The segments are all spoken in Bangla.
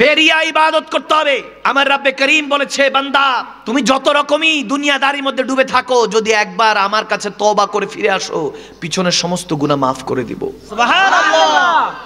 বেরিয়া ইবাদত করতে হবে আমার রাব্বে করিম বলেছে বান্দা তুমি যত রকমই মধ্যে ডুবে থাকো যদি একবার আমার কাছে তবা করে ফিরে আসো সমস্ত গুণা মাফ করে দিব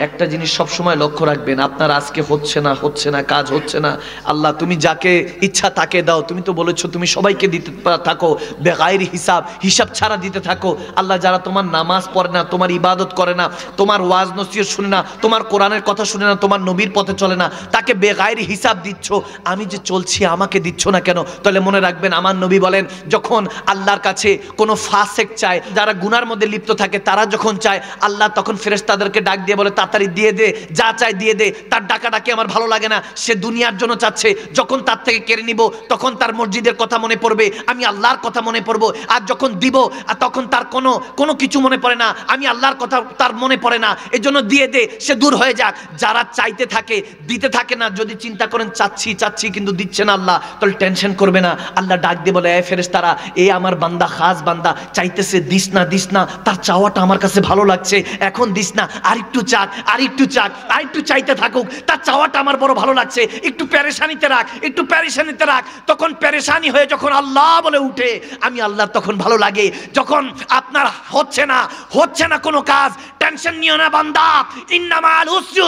একটা জিনিস সব সময় লক্ষ্য রাখবেন আপনার আজকে হচ্ছে না হচ্ছে না কাজ হচ্ছে না আল্লাহ তুমি যাকে ইচ্ছা তাকে দাও তুমি তো বলেছো তুমি সবাইকে দিতে থাকো বেগাইর হিসাব হিসাব ছাড়া দিতে থাকো আল্লাহ যারা তোমার নামাজ পড়ে না তোমার ইবাদত করে না তোমার ওয়াজ নসিয়ত শুনে না তোমার কোরআনের কথা শুনে না তোমার নবীর পথে চলে না তাকে বেগায়ের হিসাব দিচ্ছ আমি যে চলছি আমাকে দিচ্ছ না কেন তাহলে মনে রাখবেন আমার নবী বলেন যখন আল্লাহর কাছে কোনো ফাসেক চায় যারা গুনার মধ্যে লিপ্ত থাকে তারা যখন চায় আল্লাহ তখন ফেরেস তাদেরকে ডাক দিয়ে বলে তাড়াতাড়ি দিয়ে দে যা চায় দিয়ে দে তার ডাকা ডাকে আমার ভালো লাগে না সে দুনিয়ার জন্য চাচ্ছে যখন তার থেকে কেড়ে নিব তখন তার মসজিদের কথা মনে পড়বে আমি আল্লাহর কথা মনে পড়ব আর যখন দিব আর তখন তার কোনো কোনো কিছু মনে পড়ে না আমি আল্লাহর কথা তার মনে পড়ে না এজন্য দিয়ে দে সে দূর হয়ে যাক যারা চাইতে থাকে দিতে থাকে থাকে না যদি চিন্তা করেন চাচ্ছি চাচ্ছি কিন্তু দিচ্ছে না আল্লাহ তাহলে টেনশন করবে না আল্লাহ ডাক দিয়ে বলে এ ফেরেস তারা এ আমার বান্দা খাস বান্দা চাইতেছে দিস না দিস না তার চাওয়াটা আমার কাছে ভালো লাগছে এখন দিস না আর একটু চাক আর একটু চাক আর একটু চাইতে থাকুক তার চাওয়াটা আমার বড় ভালো লাগছে একটু প্যারেশানিতে রাখ একটু প্যারেশানিতে রাখ তখন প্যারেশানি হয়ে যখন আল্লাহ বলে উঠে আমি আল্লাহ তখন ভালো লাগে যখন আপনার হচ্ছে না হচ্ছে না কোনো কাজ টেনশন নিও না বান্দা ইন্নামাল উসরি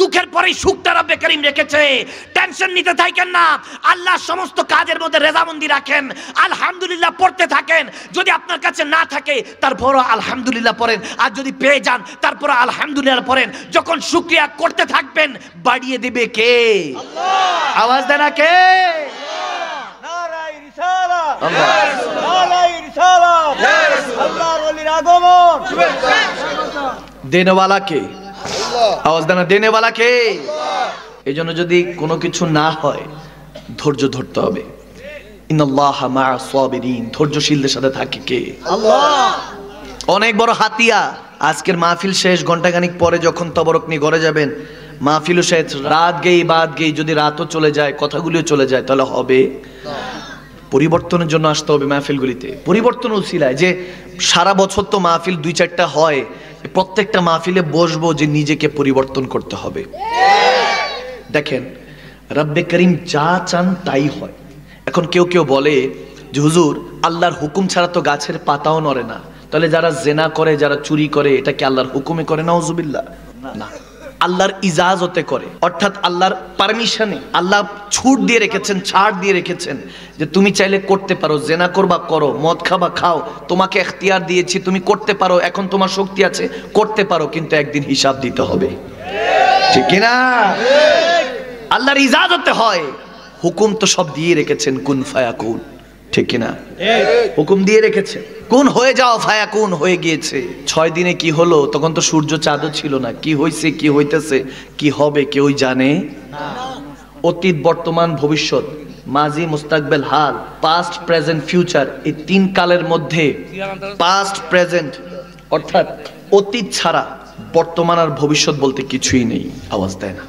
দুঃখের পরেই সুখ তারা রব্বে করিম রেখেছে টেনশন নিতে থাকেন না আল্লাহ সমস্ত কাজের মধ্যে রেজামন্দি রাখেন আলহামদুলিল্লাহ পড়তে থাকেন যদি আপনার কাছে না থাকে তারপরও আলহামদুলিল্লাহ পড়েন আর যদি পেয়ে যান তারপর আলহামদুলিল্লাহ পড়েন যখন শুক্রিয়া করতে থাকবেন বাড়িয়ে দেবে কে আওয়াজ দেয় না কে দেনওয়ালা কে আওয়াজ দানা দেনেওয়ালা কে এই জন্য যদি কোনো কিছু না হয় ধৈর্য ধরতে হবে ধৈর্যশীলদের সাথে থাকে কে অনেক বড় হাতিয়া আজকের মাহফিল শেষ ঘন্টাখানিক পরে যখন তবরক নিয়ে ঘরে যাবেন মাহফিল শেষ রাত গেই বাদ গেই যদি রাতও চলে যায় কথাগুলিও চলে যায় তাহলে হবে পরিবর্তনের জন্য আসতে হবে মাহফিলগুলিতে পরিবর্তন উচিলায় যে সারা বছর তো মাহফিল দুই চারটা হয় প্রত্যেকটা মাহফিলে বসবো যে নিজেকে পরিবর্তন করতে হবে দেখেন রব্বে করিম যা চান তাই হয় এখন কেউ কেউ বলে যে হুজুর আল্লাহর হুকুম ছাড়া তো গাছের পাতাও নড়ে না তাহলে যারা জেনা করে যারা চুরি করে এটা কি আল্লাহর হুকুমে করে না হুজুবিল্লা না আল্লাহর ইজাজতে করে অর্থাৎ আল্লাহর পারমিশনে আল্লাহ ছুট দিয়ে রেখেছেন ছাড় দিয়ে রেখেছেন যে তুমি চাইলে করতে পারো জেনা করবা করো মদ খাবা খাও তোমাকে এখতিয়ার দিয়েছি তুমি করতে পারো এখন তোমার শক্তি আছে করতে পারো কিন্তু একদিন হিসাব দিতে হবে ঠিক না আল্লাহর ইজাজতে হয় হুকুম তো সব দিয়ে রেখেছেন কুন ফায়া কুন ঠিক কিনা হুকুম দিয়ে রেখেছে কোন হয়ে যাও ভায়া কোন হয়ে গিয়েছে ছয় দিনে কি হলো তখন তো সূর্য চাঁদও ছিল না কি হয়েছে কি হইতেছে কি হবে কেউই জানে অতীত বর্তমান ভবিষ্যৎ মাজি মুস্তাকবেল হাল পাস্ট প্রেজেন্ট ফিউচার এই তিন কালের মধ্যে পাস্ট প্রেজেন্ট অর্থাৎ অতীত ছাড়া বর্তমান আর ভবিষ্যৎ বলতে কিছুই নেই আওয়াজ দেয় না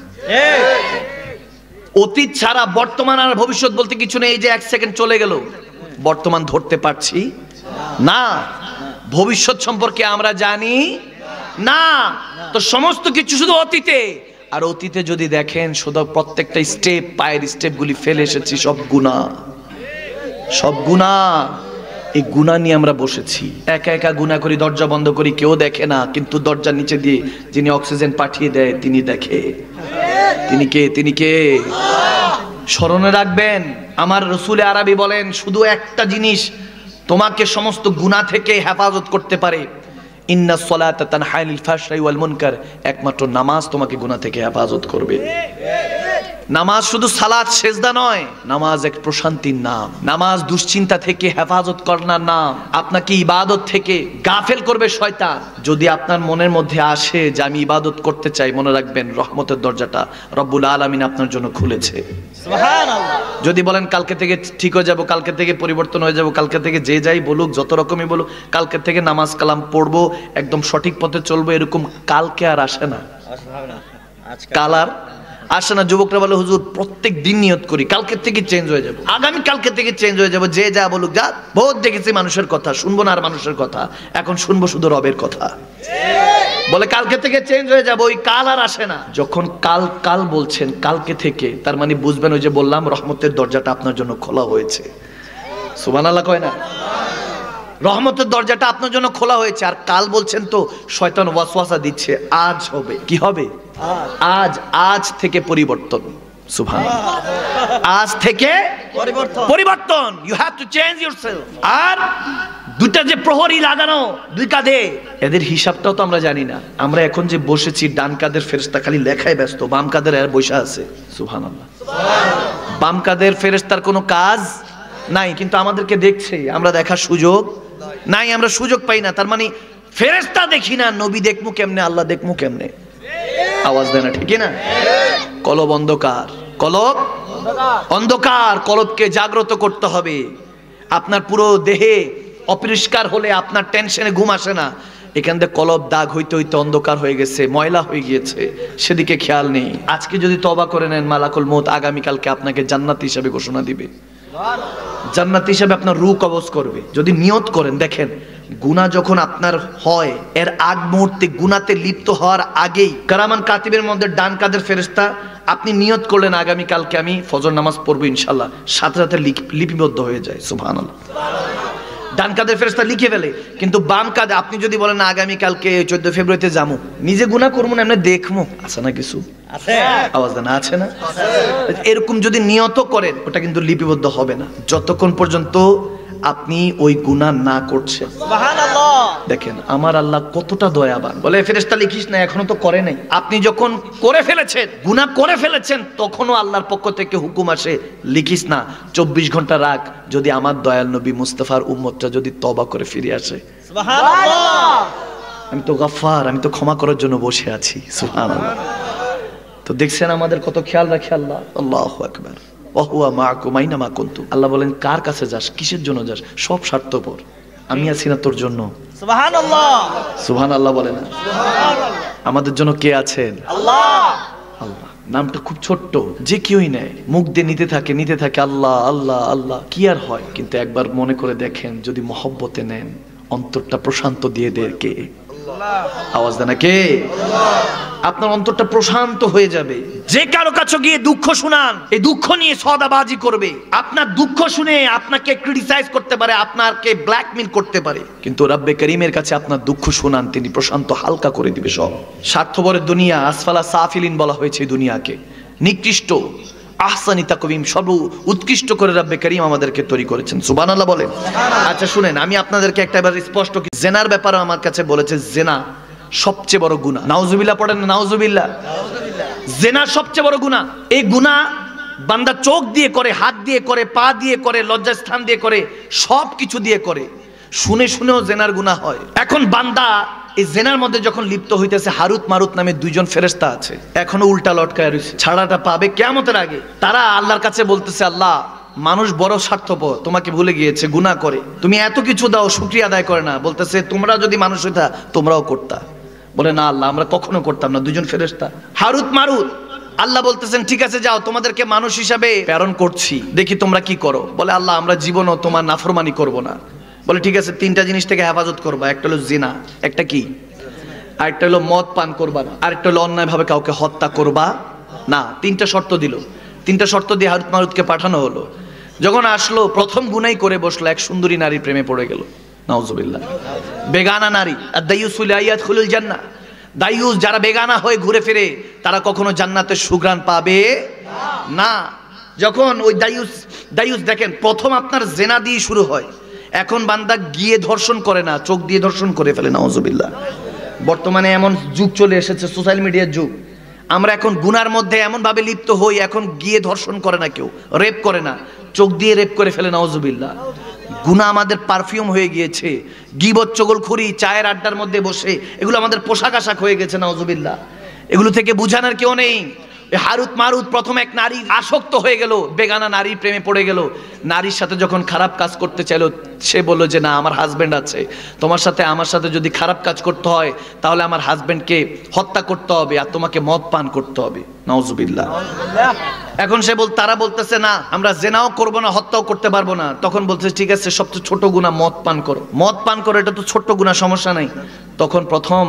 অতীত ছাড়া বর্তমান আর ভবিষ্যৎ বলতে কিছু নেই এই যে এক সেকেন্ড চলে গেল বর্তমান ধরতে পারছি না ভবিষ্যৎ সম্পর্কে আমরা জানি না তো সমস্ত কিছু শুধু অতীতে আর অতীতে যদি দেখেন শুধু প্রত্যেকটা স্টেপ পায়ের স্টেপগুলি ফেলে এসেছি সব গুণা সব গুণা এই গুণা নিয়ে আমরা বসেছি একা একা গুণা করি দরজা বন্ধ করি কেউ দেখে না কিন্তু দরজার নিচে দিয়ে যিনি অক্সিজেন পাঠিয়ে দেয় তিনি দেখে তিনি কে তিনি কে স্মরণে রাখবেন আমার রসুল আরবি বলেন শুধু একটা জিনিস তোমাকে সমস্ত গুণা থেকে হেফাজত করতে পারে সলাত মুনকার একমাত্র নামাজ তোমাকে গুণা থেকে হেফাজত করবে নামাজ শুধু সালাদ সেজদা নয় নামাজ এক প্রশান্তির নাম নামাজ দুশ্চিন্তা থেকে হেফাজত করার নাম আপনাকে ইবাদত থেকে গাফেল করবে শয়তান যদি আপনার মনের মধ্যে আসে যে আমি ইবাদত করতে চাই মনে রাখবেন রহমতের দরজাটা রব্বুল আলমিন আপনার জন্য খুলেছে যদি বলেন কালকে থেকে ঠিক হয়ে যাবো কালকে থেকে পরিবর্তন হয়ে যাবো কালকে থেকে যে যাই বলুক যত রকমই বলুক কালকে থেকে নামাজ কালাম পড়বো একদম সঠিক পথে চলবো এরকম কালকে আর আসে না কালার আসে না যুবকরা বলে হুজুর প্রত্যেক দিন নিয়ত করি কালকের থেকে চেঞ্জ হয়ে যাবো আগামী কালকে থেকে চেঞ্জ হয়ে যাবো যে যা বলুক যা বহুত দেখেছি মানুষের কথা শুনবো না আর মানুষের কথা এখন শুনবো শুধু রবের কথা বলে কালকে থেকে চেঞ্জ হয়ে যাবো ওই কাল আর আসে না যখন কাল কাল বলছেন কালকে থেকে তার মানে বুঝবেন ওই যে বললাম রহমতের দরজাটা আপনার জন্য খোলা হয়েছে সুবান আল্লাহ কয় না রহমতের দরজাটা আপনার জন্য খোলা হয়েছে আর কাল বলছেন তো শয়তান ওয়াসওয়াসা দিচ্ছে আজ হবে কি হবে আজ আজ থেকে পরিবর্তন আজ থেকে পরিবর্তন you have to change yourself আর দুটা যে প্রহরী লাগানো দুই কাঁধে এদের হিসাবটাও তো আমরা জানি না আমরা এখন যে বসেছি ডান কাদের ফেরেস্তা খালি লেখায় ব্যস্ত বাম কাদের আর বৈশা আছে সুহান আল্লাহ বাম কাদের ফেরেস্তার কোনো কাজ নাই কিন্তু আমাদেরকে দেখছে আমরা দেখার সুযোগ নাই আমরা সুযোগ পাই না তার মানে ফেরেস্তা দেখি না নবী দেখমু কেমনে আল্লাহ দেখমু কেমনে আওয়াজ দেয় না ঠিক না কলব অন্ধকার কলব অন্ধকার কলবকে জাগ্রত করতে হবে আপনার পুরো দেহে অপরিষ্কার হলে আপনার টেনশনে ঘুম আসে না এখান থেকে কলব দাগ হইতে হইতে অন্ধকার হয়ে গেছে ময়লা হয়ে গিয়েছে সেদিকে খেয়াল নেই আজকে যদি তবা করে নেন মালাকুল মত আগামীকালকে আপনাকে জান্নাত হিসাবে ঘোষণা দিবে জান্নাত হিসাবে আপনার রু কবজ করবে যদি নিয়ত করেন দেখেন গুনা যখন আপনার হয় এর আগ মুহূর্তে গুনাতে লিপ্ত হওয়ার আগেই কারামান কাতিবের মধ্যে ডান কাদের ফেরেস্তা আপনি নিয়ত করলেন আগামী কালকে আমি ফজর নামাজ পড়বো ইনশাল্লাহ সাথে সাথে লিপিবদ্ধ হয়ে যায় সুফহান ডান কাদের ফেরস্তা লিখে ফেলে কিন্তু বাম কাঁধে আপনি যদি বলেন আগামী কালকে চোদ্দ ফেব্রুয়ারিতে যাবো নিজে গুণা করবো না এমনি দেখবো আছে না কিছু আওয়াজ না আছে না এরকম যদি নিয়ত করেন ওটা কিন্তু লিপিবদ্ধ হবে না যতক্ষণ পর্যন্ত আপনি ওই গুণা না করছেন দেখেন আমার আল্লাহ কতটা দয়াবান বলে ফেরেস্তা লিখিস না এখনো তো করে নাই আপনি যখন করে ফেলেছেন গুণা করে ফেলেছেন তখনও আল্লাহর পক্ষ থেকে হুকুম আসে লিখিস না চব্বিশ ঘন্টা রাখ যদি আমার দয়াল নবী মুস্তফার উম্মতটা যদি তবা করে ফিরে আসে আমি তো গাফার আমি তো ক্ষমা করার জন্য বসে আছি তো দেখছেন আমাদের কত খেয়াল রাখে আল্লাহ আল্লাহ আকবার আল্লাহ বলেন কার কাছে যাস কিসের জন্য যাস সব স্বার্থপর আমি আছি না তোর জন্য সুহান আল্লাহ বলে না আমাদের জন্য কে আছেন নামটা খুব ছোট্ট যে কেউই নেয় মুখ দিয়ে নিতে থাকে নিতে থাকে আল্লাহ আল্লাহ আল্লাহ কি আর হয় কিন্তু একবার মনে করে দেখেন যদি মহব্বতে নেন অন্তরটা প্রশান্ত দিয়ে দেয় কে আওয়াজ দেন কে আপনার অন্তরটা প্রশান্ত হয়ে যাবে যে কারো কাছে গিয়ে দুঃখ শুনান এই দুঃখ নিয়ে সদাবাজি করবে আপনার দুঃখ শুনে আপনাকে ক্রিটিসাইজ করতে পারে আপনাকে ব্ল্যাকমেল করতে পারে কিন্তু রব্বে করিমের কাছে আপনার দুঃখ শুনান তিনি প্রশান্ত হালকা করে দিবে সব স্বার্থপরের দুনিয়া আসফালা সাফিলিন বলা হয়েছে দুনিয়াকে নিকৃষ্ট আহসানি তাকবিম সর্ব উৎকৃষ্ট করে রাব্বে করিম আমাদেরকে তৈরি করেছেন সুবান আল্লাহ বলেন আচ্ছা শুনেন আমি আপনাদেরকে একটা এবার স্পষ্ট কি জেনার ব্যাপারে আমার কাছে বলেছে জেনা সবচেয়ে বড় গুণা নাউজুবিল্লা পড়েন নাউজুবিল্লা জেনা সবচেয়ে বড় গুণা এই গুণা বান্দা চোখ দিয়ে করে হাত দিয়ে করে পা দিয়ে করে লজ্জাস্থান দিয়ে করে সব কিছু দিয়ে করে শুনে শুনেও জেনার গুণা হয় এখন বান্দা এই জেনার মধ্যে যখন লিপ্ত হইতেছে হারুত মারুত নামে দুইজন ফেরেস্তা আছে এখনো উল্টা লটকায় রয়েছে ছাড়াটা পাবে কেমতের আগে তারা আল্লাহর কাছে বলতেছে আল্লাহ মানুষ বড় স্বার্থপর তোমাকে ভুলে গিয়েছে গুণা করে তুমি এত কিছু দাও সুক্রিয়া আদায় করে না বলতেছে তোমরা যদি মানুষ হইতা তোমরাও করতা বলে না আল্লাহ আমরা কখনো করতাম না দুজন ফেরেস্তা হারুত মারুত আল্লাহ বলতেছেন ঠিক আছে যাও তোমাদেরকে মানুষ হিসাবে প্রেরণ করছি দেখি তোমরা কি করো বলে আল্লাহ আমরা জীবনও তোমার নাফরমানি করব না বলে ঠিক আছে তিনটা জিনিস থেকে হেফাজত করবা একটা হলো জিনা একটা কি আরেকটা হলো মদ পান করবা না আরেকটা হলো অন্যায়ভাবে কাউকে হত্যা করবা না তিনটা শর্ত দিল তিনটা শর্ত দিয়ে হারুত মারুতকে পাঠানো হলো যখন আসলো প্রথম গুনাই করে বসলো এক সুন্দরী নারী প্রেমে পড়ে গেল নওজবিল্লা বেগানা নারী আর দাইউসুল খুলুল জান্না দাইউস যারা বেগানা হয়ে ঘুরে ফিরে তারা কখনো জান্নাতের সুগ্রাণ পাবে না যখন ওই দাইউস দাইউস দেখেন প্রথম আপনার জেনা দিয়ে শুরু হয় এখন বান্দা গিয়ে ধর্ষণ করে না চোখ দিয়ে ধর্ষণ করে ফেলে নওয়াজবিল্লা বর্তমানে এমন যুগ চলে এসেছে সোশ্যাল মিডিয়ার যুগ আমরা এখন গুনার মধ্যে এমনভাবে লিপ্ত হই এখন গিয়ে ধর্ষণ করে না কেউ রেপ করে না চোখ দিয়ে রেপ করে ফেলে নওয়াজবিল্লা গুণা আমাদের পারফিউম হয়ে গিয়েছে গিবত খুরি চায়ের আড্ডার মধ্যে বসে এগুলো আমাদের পোশাক আশাক হয়ে গেছে নওয়াজবিল্লা এগুলো থেকে বুঝানোর কেউ নেই হারুত মারুত প্রথম এক নারী আসক্ত হয়ে গেল বেগানা নারী প্রেমে পড়ে গেল নারীর সাথে যখন খারাপ কাজ করতে চাইল সে বলল যে না আমার হাজব্যান্ড আছে তোমার সাথে আমার সাথে যদি খারাপ কাজ করতে হয় তাহলে আমার হাজব্যান্ডকে হত্যা করতে হবে আর তোমাকে মদ পান করতে হবে নজবিল্লা এখন সে বল তারা বলতেছে না আমরা জেনাও করব না হত্যাও করতে পারবো না তখন বলছে ঠিক আছে সবচেয়ে ছোট গুণা মদ পান করো মদ পান করো এটা তো ছোট্ট গুণা সমস্যা নাই তখন প্রথম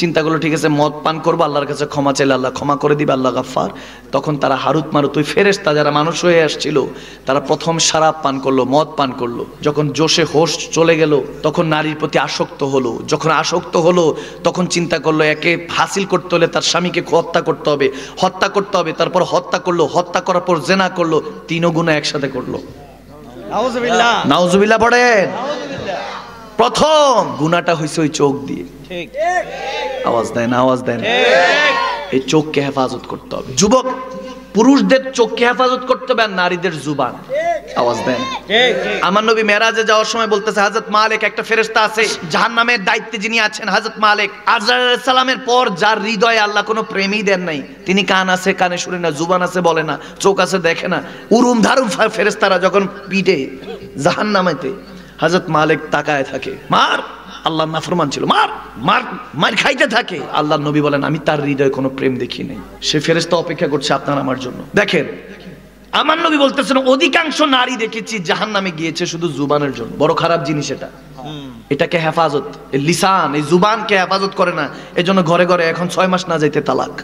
চিন্তাগুলো ঠিক আছে মদ পান করবো আল্লাহর কাছে ক্ষমা চাইলে আল্লাহ ক্ষমা করে দিবে আল্লাহ গাফার তখন তারা হারুত মারুত ওই ফেরেস্তা যারা মানুষ হয়ে আসছিল তারা প্রথম সারাপ পান করলো মদ পান করলো যখন জোশে হোশ চলে গেল তখন নারীর প্রতি আসক্ত হলো যখন আসক্ত হলো তখন চিন্তা করলো একে হাসিল করতে হলে তার স্বামীকে হত্যা করতে হবে হত্যা করতে হবে তারপর হত্যা করলো হত্যা করার পর জেনা করলো তিনও গুণা একসাথে করলো নাউজুবিল্লা পড়েন প্রথম গুণাটা হয়েছে ওই চোখ দিয়ে আওয়াজ দেন আওয়াজ দেন এই চোখকে হেফাজত করতে হবে যুবক পুরুষদের চোখকে হেফাজত করতে হবে আর নারীদের জুবান আওয়াজ দেন আমার নবী মেরাজে যাওয়ার সময় বলতেছে হাজরত মালিক একটা ফেরেস্তা আছে নামের দায়িত্বে যিনি আছেন হাজরত মালিক সালামের পর যার হৃদয়ে আল্লাহ কোনো প্রেমই দেন নাই তিনি কান আছে কানে শুনে না জুবান আছে বলে না চোখ আছে দেখে না উরুম ধারুম ফেরেস্তারা যখন পিটে জাহান নামেতে হাজরত মালিক তাকায় থাকে মার আল্লাহ নাফরমান ছিল মার মার মার খাইতে থাকে আল্লাহ নবী বলেন আমি তার হৃদয়ে কোনো প্রেম দেখি নাই সে ফেরেস্তা অপেক্ষা করছে আপনার আমার জন্য দেখেন আমার নবী বলতেছেন অধিকাংশ নারী দেখেছি জাহান নামে গিয়েছে শুধু জুবানের জন্য বড় খারাপ জিনিস এটা এটাকে হেফাজত এই লিসান এই জুবানকে হেফাজত করে না জন্য ঘরে ঘরে এখন ছয় মাস না যাইতে তালাক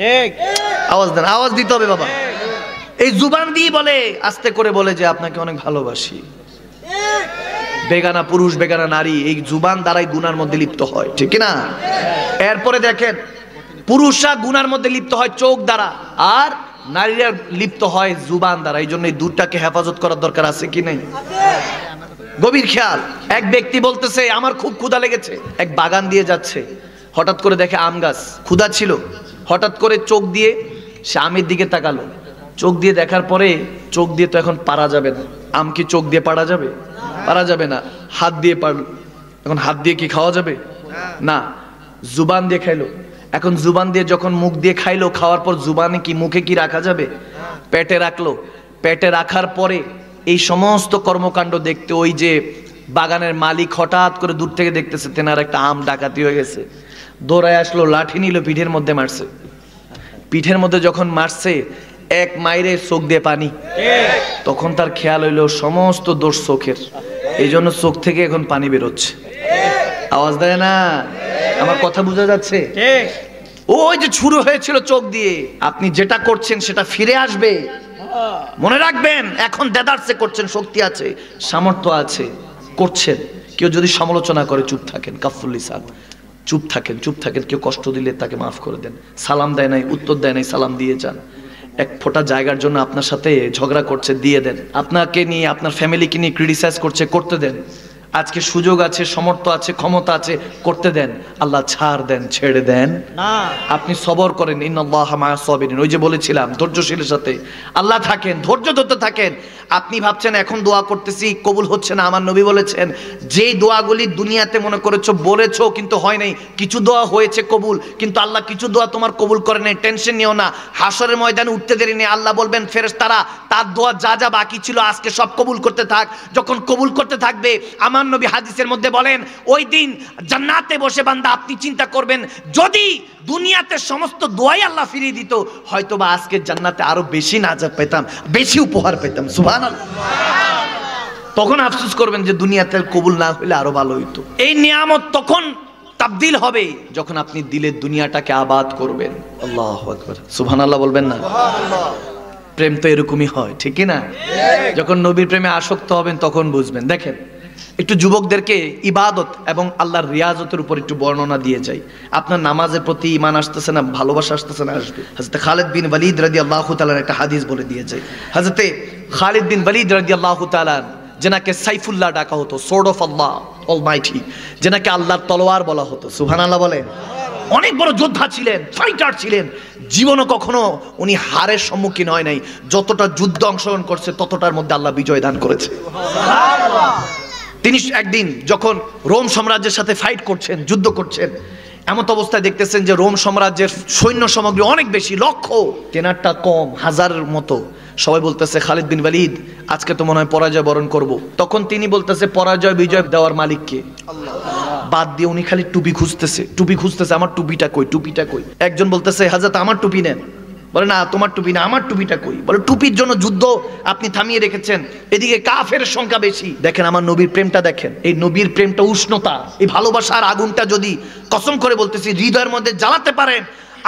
ঠিক আওয়াজ দেন আওয়াজ দিতে হবে বাবা এই জুবান দিয়ে বলে আস্তে করে বলে যে আপনাকে অনেক ভালোবাসি বেগানা পুরুষ বেগানা নারী এই জুবান দ্বারাই গুনার মধ্যে লিপ্ত হয় ঠিক না এরপরে দেখেন পুরুষরা গুনার মধ্যে লিপ্ত হয় চোখ দ্বারা আর নারীরা লিপ্ত হয় জুবান দ্বারা এই জন্য এই দুধটাকে হেফাজত করার দরকার আছে কি নাই গভীর খেয়াল এক ব্যক্তি বলতেছে আমার খুব ক্ষুধা লেগেছে এক বাগান দিয়ে যাচ্ছে হঠাৎ করে দেখে আম গাছ ক্ষুধা ছিল হঠাৎ করে চোখ দিয়ে সে আমের দিকে তাকালো চোখ দিয়ে দেখার পরে চোখ দিয়ে তো এখন পারা যাবে না আম কি চোখ দিয়ে পারা যাবে পারা যাবে না হাত দিয়ে পারল এখন হাত দিয়ে কি খাওয়া যাবে না জুবান দিয়ে খাইলো এখন জুবান দিয়ে যখন মুখ দিয়ে খাইলো খাওয়ার পর জুবানে কি মুখে কি রাখা যাবে পেটে রাখলো পেটে রাখার পরে এই সমস্ত কর্মকাণ্ড দেখতে ওই যে বাগানের মালিক হঠাৎ করে দূর থেকে দেখতেছে তেনার একটা আম ডাকাতি হয়ে গেছে দৌড়ায় আসলো লাঠি নিল পিঠের মধ্যে মারছে পিঠের মধ্যে যখন মারছে এক মাইরে চোখ দিয়ে পানি তখন তার খেয়াল হইল সমস্ত দোষ চোখের এই জন্য চোখ থেকে এখন পানি বেরোচ্ছে আওয়াজ দেয় না আমার কথা বোঝা যাচ্ছে ওই যে শুরু হয়েছিল চোখ দিয়ে আপনি যেটা করছেন সেটা ফিরে আসবে মনে রাখবেন এখন দেদারসে করছেন শক্তি আছে সামর্থ্য আছে করছেন কেউ যদি সমালোচনা করে চুপ থাকেন কাফুল্লি সাদ চুপ থাকেন চুপ থাকেন কেউ কষ্ট দিলে তাকে মাফ করে দেন সালাম দেয় নাই উত্তর দেয় নাই সালাম দিয়ে যান এক ফোটা জায়গার জন্য আপনার সাথে ঝগড়া করছে দিয়ে দেন আপনাকে নিয়ে আপনার ফ্যামিলিকে নিয়ে ক্রিটিসাইজ করছে করতে দেন আজকে সুযোগ আছে সমর্থ আছে ক্ষমতা আছে করতে দেন আল্লাহ ছাড় দেন ছেড়ে দেন আপনি সবর করেন ইন্নআল্লাহবিন ওই যে বলেছিলাম ধৈর্যশীলের সাথে আল্লাহ থাকেন ধৈর্য ধরতে থাকেন আপনি ভাবছেন এখন দোয়া করতেছি কবুল হচ্ছে না আমার নবী বলেছেন যে দোয়াগুলি দুনিয়াতে মনে করেছো বলেছো কিন্তু হয় নাই কিছু দোয়া হয়েছে কবুল কিন্তু আল্লাহ কিছু দোয়া তোমার কবুল করে নাই টেনশন নিও না হাসরের ময়দানে উঠতে দেরি নেই আল্লাহ বলবেন ফেরেস তারা তার দোয়া যা যা বাকি ছিল আজকে সব কবুল করতে থাক যখন কবুল করতে থাকবে আমার আমার নবী হাদিসের মধ্যে বলেন ওই দিন জান্নাতে বসে বান্দা আপনি চিন্তা করবেন যদি দুনিয়াতে সমস্ত দোয়াই আল্লাহ ফিরিয়ে দিত হয়তো বা আজকের জান্নাতে আরো বেশি নাজা পেতাম বেশি উপহার পেতাম সুভান তখন আফসুস করবেন যে দুনিয়াতে কবুল না হইলে আরো ভালো হইতো এই নিয়ামত তখন তাবদিল হবে যখন আপনি দিলের দুনিয়াটাকে আবাদ করবেন আল্লাহ আকবর সুভান আল্লাহ বলবেন না প্রেম তো এরকমই হয় ঠিক না যখন নবীর প্রেমে আসক্ত হবেন তখন বুঝবেন দেখেন একটু যুবকদেরকে ইবাদত এবং আল্লাহর রিয়াজতের উপর একটু বর্ণনা দিয়ে যাই আপনার নামাজের প্রতি ইমান আসতেছে না ভালোবাসা আসতেছে না আসবে হাজরত খালেদ বিন ওয়ালিদ রাজি আল্লাহ তালার একটা হাদিস বলে দিয়ে যাই হাজরতে খালিদ বিন ওয়ালিদ রাজি আল্লাহ তালার যেনাকে সাইফুল্লাহ ডাকা হতো sword of Allah almighty যেনাকে আল্লাহর তলোয়ার বলা হতো সুহান আল্লাহ বলেন অনেক বড় যোদ্ধা ছিলেন ফাইটার ছিলেন জীবনও কখনো উনি হারের সম্মুখীন হয় নাই যতটা যুদ্ধ অংশগ্রহণ করছে ততটার মধ্যে আল্লাহ বিজয় দান করেছে তিনি একদিন যখন রোম সাম্রাজ্যের সাথে ফাইট করছেন যুদ্ধ করছেন এমন অবস্থায় দেখতেছেন যে রোম সাম্রাজ্যের সৈন্য সামগ্রী অনেক বেশি লক্ষ কেনারটা কম হাজারের মতো সবাই বলতেছে খালিদ বিন ওয়ালিদ আজকে তো মনে হয় পরাজয় বরণ করব। তখন তিনি বলতেছে পরাজয় বিজয় দেওয়ার মালিককে বাদ দিয়ে উনি খালি টুপি খুঁজতেছে টুপি খুঁজতেছে আমার টুপিটা কই টুপিটা কই একজন বলতেছে হাজার আমার টুপি নেন বলে না তোমার টুপি না আমার টুপিটা কই বলে টুপির জন্য যুদ্ধ আপনি থামিয়ে রেখেছেন এদিকে কাফের সংখ্যা বেশি দেখেন আমার নবীর প্রেমটা দেখেন এই নবীর প্রেমটা উষ্ণতা এই ভালোবাসার আগুনটা যদি কসম করে বলতেছি হৃদয়ের মধ্যে জ্বালাতে পারেন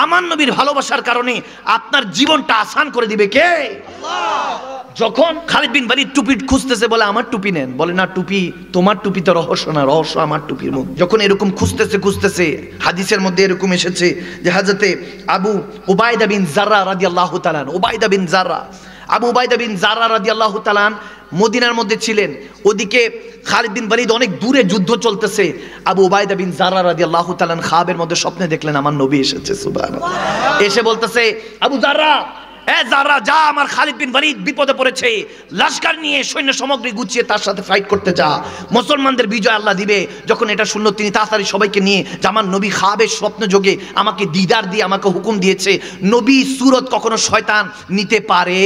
আমার নবীর ভালোবাসার কারণে আপনার জীবনটা আসান করে দিবে কে আল্লাহ যখন খালিদ বিন বালি টুপি খুঁজতেছে বলে আমার টুপি নেন বলে না টুপি তোমার টুপি তো রহস্য না রহস্য আমার টুপির মধ্যে যখন এরকম খুঁজতেছে খুঁজতেছে হাদিসের মধ্যে এরকম এসেছে যে হাজতে আবু ওবায়দা বিন জাররা রাজি আল্লাহ তালান ওবায়দা বিন জাররা আবু ওবায়দা বিন জাররা রাজি আল্লাহ তালান মদিনার মধ্যে ছিলেন ওদিকে খালিদ বিন বালিদ অনেক দূরে যুদ্ধ চলতেছে আবু ওবায়দা বিন জারা রাজি আল্লাহ তালান খাবের মধ্যে স্বপ্নে দেখলেন আমার নবী এসেছে সুবাহ এসে বলতেছে আবু জাররা যারা যা আমার খালিদ বিন ওয়ালিদ বিপদে পড়েছে লাশকার নিয়ে সৈন্য সামগ্রী গুছিয়ে তার সাথে ফাইট করতে যা মুসলমানদের বিজয় আল্লাহ দিবে যখন এটা শুনল তিনি তাড়াতাড়ি সবাইকে নিয়ে নবী স্বপ্ন যোগে আমাকে দিদার দিয়ে আমাকে হুকুম দিয়েছে নবী সুরত কখনো শয়তান নিতে পারে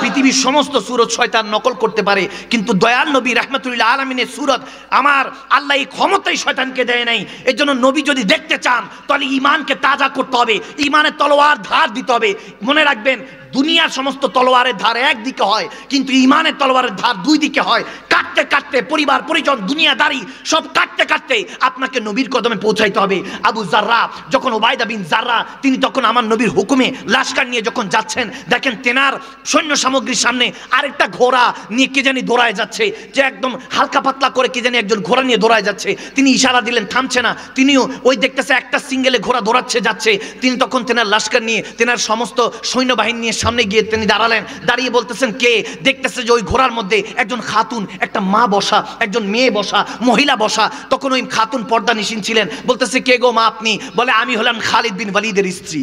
পৃথিবীর সমস্ত সুরত শয়তান নকল করতে পারে কিন্তু দয়াল নবী রহমতুল্লাহ আলমিনের সুরত আমার আল্লাহ এই ক্ষমতাই শয়তানকে দেয় নাই এর জন্য নবী যদি দেখতে চান তাহলে ইমানকে তাজা করতে হবে ইমানের তলোয়ার ধার দিতে হবে মনে রাখবে বললেন দুনিয়ার সমস্ত তলোয়ারের ধার একদিকে হয় কিন্তু ইমানের তলোয়ারের ধার দুই দিকে হয় কাটতে কাটতে পরিবার পরিজন দুনিয়াদারি সব কাটতে কাটতে আপনাকে নবীর কদমে পৌঁছাইতে হবে আবু জাররা যখন ওবায়দা বিন জাররা তিনি তখন আমার নবীর হুকুমে লাশকার নিয়ে যখন যাচ্ছেন দেখেন তেনার সৈন্য সামগ্রীর সামনে আরেকটা ঘোড়া নিয়ে কে জানি দৌড়ায় যাচ্ছে যে একদম হালকা পাতলা করে কে জানি একজন ঘোড়া নিয়ে দৌড়ায় যাচ্ছে তিনি ইশারা দিলেন থামছে না তিনিও ওই দেখতেছে একটা সিঙ্গেলে ঘোড়া দৌড়াচ্ছে যাচ্ছে তিনি তখন তেনার লাশকার নিয়ে তেনার সমস্ত সৈন্যবাহিনী নিয়ে সামনে গিয়ে তিনি দাঁড়ালেন দাঁড়িয়ে বলতেছেন কে দেখতেছে যে ওই ঘোড়ার মধ্যে একজন খাতুন একটা মা বসা একজন মেয়ে বসা মহিলা বসা তখন ওই খাতুন পর্দা নিশিন ছিলেন বলতেছে কে গো মা আপনি বলে আমি হলাম খালিদ বিন ওয়ালিদের স্ত্রী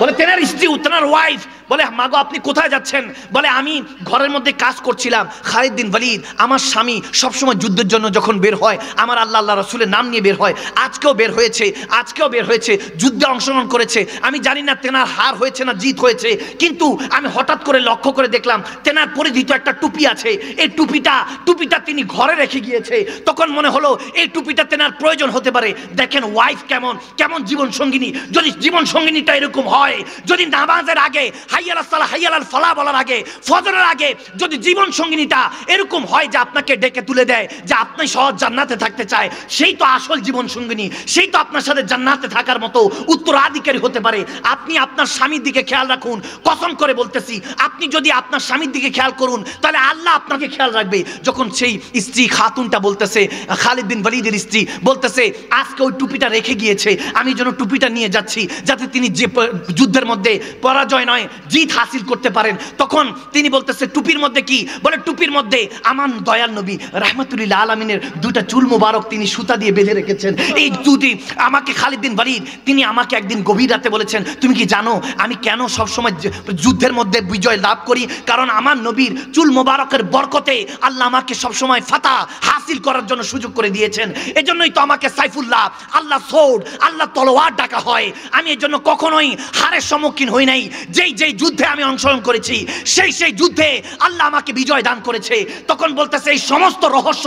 বলে তেনার স্ত্রী তেনার ওয়াইফ বলে মাগো আপনি কোথায় যাচ্ছেন বলে আমি ঘরের মধ্যে কাজ করছিলাম খালিদ্দিন ওয়ালিদ আমার স্বামী সবসময় যুদ্ধের জন্য যখন বের হয় আমার আল্লাহ আল্লাহ রসুলের নাম নিয়ে বের হয় আজকেও বের হয়েছে আজকেও বের হয়েছে যুদ্ধে অংশগ্রহণ করেছে আমি জানি না তেনার হার হয়েছে না জিত হয়েছে কিন্তু আমি হঠাৎ করে লক্ষ্য করে দেখলাম তেনার পরিধিত একটা টুপি আছে এই টুপিটা টুপিটা তিনি ঘরে রেখে গিয়েছে তখন মনে হলো এই টুপিটা তেনার প্রয়োজন হতে পারে দেখেন ওয়াইফ কেমন কেমন জীবন সঙ্গিনী যদি জীবন সঙ্গিনীটা এরকম হয় যদি নামাজের আগে হাইয়াল সালা হাইয়াল ফলা বলার আগে ফজরের আগে যদি জীবন সঙ্গিনীটা এরকম হয় যে আপনাকে ডেকে তুলে দেয় যে আপনি সহজ জান্নাতে থাকতে চায় সেই তো আসল জীবন সঙ্গিনী সেই তো আপনার সাথে জান্নাতে থাকার মতো উত্তরাধিকারী হতে পারে আপনি আপনার স্বামীর দিকে খেয়াল রাখুন কসম করে বলতেছি আপনি যদি আপনার স্বামীর দিকে খেয়াল করুন তাহলে আল্লাহ আপনাকে খেয়াল রাখবে যখন সেই স্ত্রী খাতুনটা বলতেছে খালিদ বিন ওয়ালিদের স্ত্রী বলতেছে আজকে ওই টুপিটা রেখে গিয়েছে আমি যেন টুপিটা নিয়ে যাচ্ছি যাতে তিনি যে যুদ্ধের মধ্যে পরাজয় নয় জিত হাসিল করতে পারেন তখন তিনি বলতেছে টুপির মধ্যে কি বলে টুপির মধ্যে আমান দয়াল নবী রাহমাতুল্লাহ আলমিনের দুটা চুল মুবারক তিনি সুতা দিয়ে বেঁধে রেখেছেন এই দুটি আমাকে খালিদ্দিন বাড়ির তিনি আমাকে একদিন গভীর রাতে বলেছেন তুমি কি জানো আমি কেন সবসময় যুদ্ধের মধ্যে বিজয় লাভ করি কারণ আমার নবীর চুল মোবারকের বরকতে আল্লাহ আমাকে সবসময় ফাতা হাসিল করার জন্য সুযোগ করে দিয়েছেন এজন্যই তো আমাকে সাইফুল্লাহ আল্লাহ সৌর আল্লাহ তলোয়ার ডাকা হয় আমি এজন্য কখনোই হারের সম্মুখীন হই নাই যেই যেই যুদ্ধে আমি অংশগ্রহণ করেছি সেই সেই যুদ্ধে আল্লাহ আমাকে বিজয় দান করেছে তখন বলতেছে এই সমস্ত রহস্য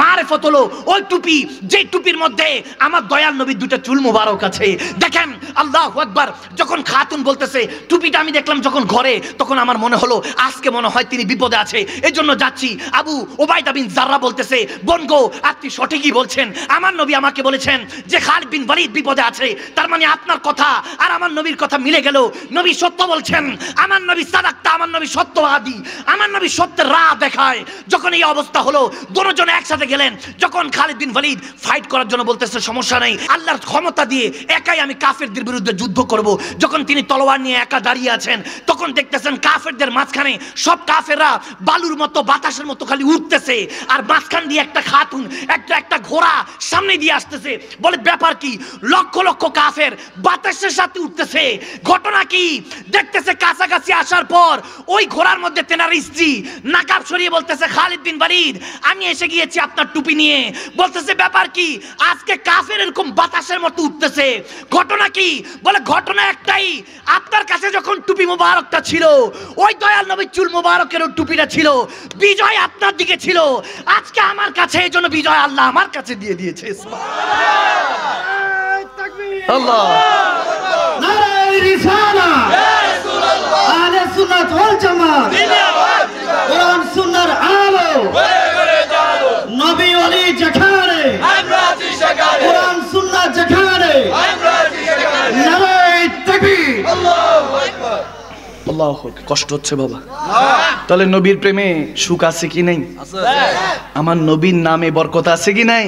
মার ফতল ওই টুপি যে টুপির মধ্যে আমার দয়াল নবীর দুটো চুল মুবারক আছে দেখেন আল্লাহ একবার যখন খাতুন বলতেছে টুপিটা আমি দেখলাম যখন ঘরে তখন আমার মনে হলো আজকে মনে হয় তিনি বিপদে আছে এই জন্য যাচ্ছি আবু ওবায়দা বিন জাররা বলতেছে বোন গো আপনি সঠিকই বলছেন আমার নবী আমাকে বলেছেন যে খালিদ বিন ওয়ালিদ বিপদে আছে তার মানে আপনার কথা আর আমার নবীর কথা মিলে গেল নবী সত্য বলছেন আমার নবী সাদাক্তা আমার নবী সত্যবাদী আমার নবী সত্যের রা দেখায় যখন এই অবস্থা হলো দুজন একসাথে গেলেন যখন খালিদ বিন ওয়ালিদ ফাইট করার জন্য বলতেছে সমস্যা নেই আল্লাহর ক্ষমতা দিয়ে একাই আমি কাফেরদের বিরুদ্ধে যুদ্ধ করব যখন তিনি তলোয়ার নিয়ে একা দাঁড়িয়ে আছেন তখন দেখতেছেন কাফেরদের মাঝখানে সব কাফেররা বালুর মতো বাতাসের মতো খালি উঠতেছে আর মাঝখান দিয়ে একটা খাতুন একটা একটা ঘোড়া সামনে দিয়ে আসতেছে বলে ব্যাপার কি লক্ষ লক্ষ কাফের বাতাসের সাথে উঠতেছে ঘটনা কি দেখতেছে কাছাকাছি আসার পর ওই ঘোড়ার মধ্যে তেনার স্ত্রী নাকাব সরিয়ে বলতেছে খালিদ বিন বারিদ আমি এসে গিয়েছি আপনার টুপি নিয়ে বলতেছে ব্যাপার কি আজকে কাফের এরকম বাতাসের মতো উঠতেছে ঘটনা কি বলে ঘটনা একটাই আপনার কাছে যখন টুপি মোবারকটা ছিল ওই দয়াল নবী চুল মোবারকেরও টুপিটা ছিল বিজয় আপনার দিকে ছিল আজকে আমার কাছে এই জন্য বিজয় আল্লাহ আমার কাছে দিয়ে দিয়েছে আল্লাহ ওলি কষ্ট হচ্ছে বাবা তাহলে নবীর প্রেমে সুখ আছে কি নাই আমার নবীর নামে বরকত আছে কি নাই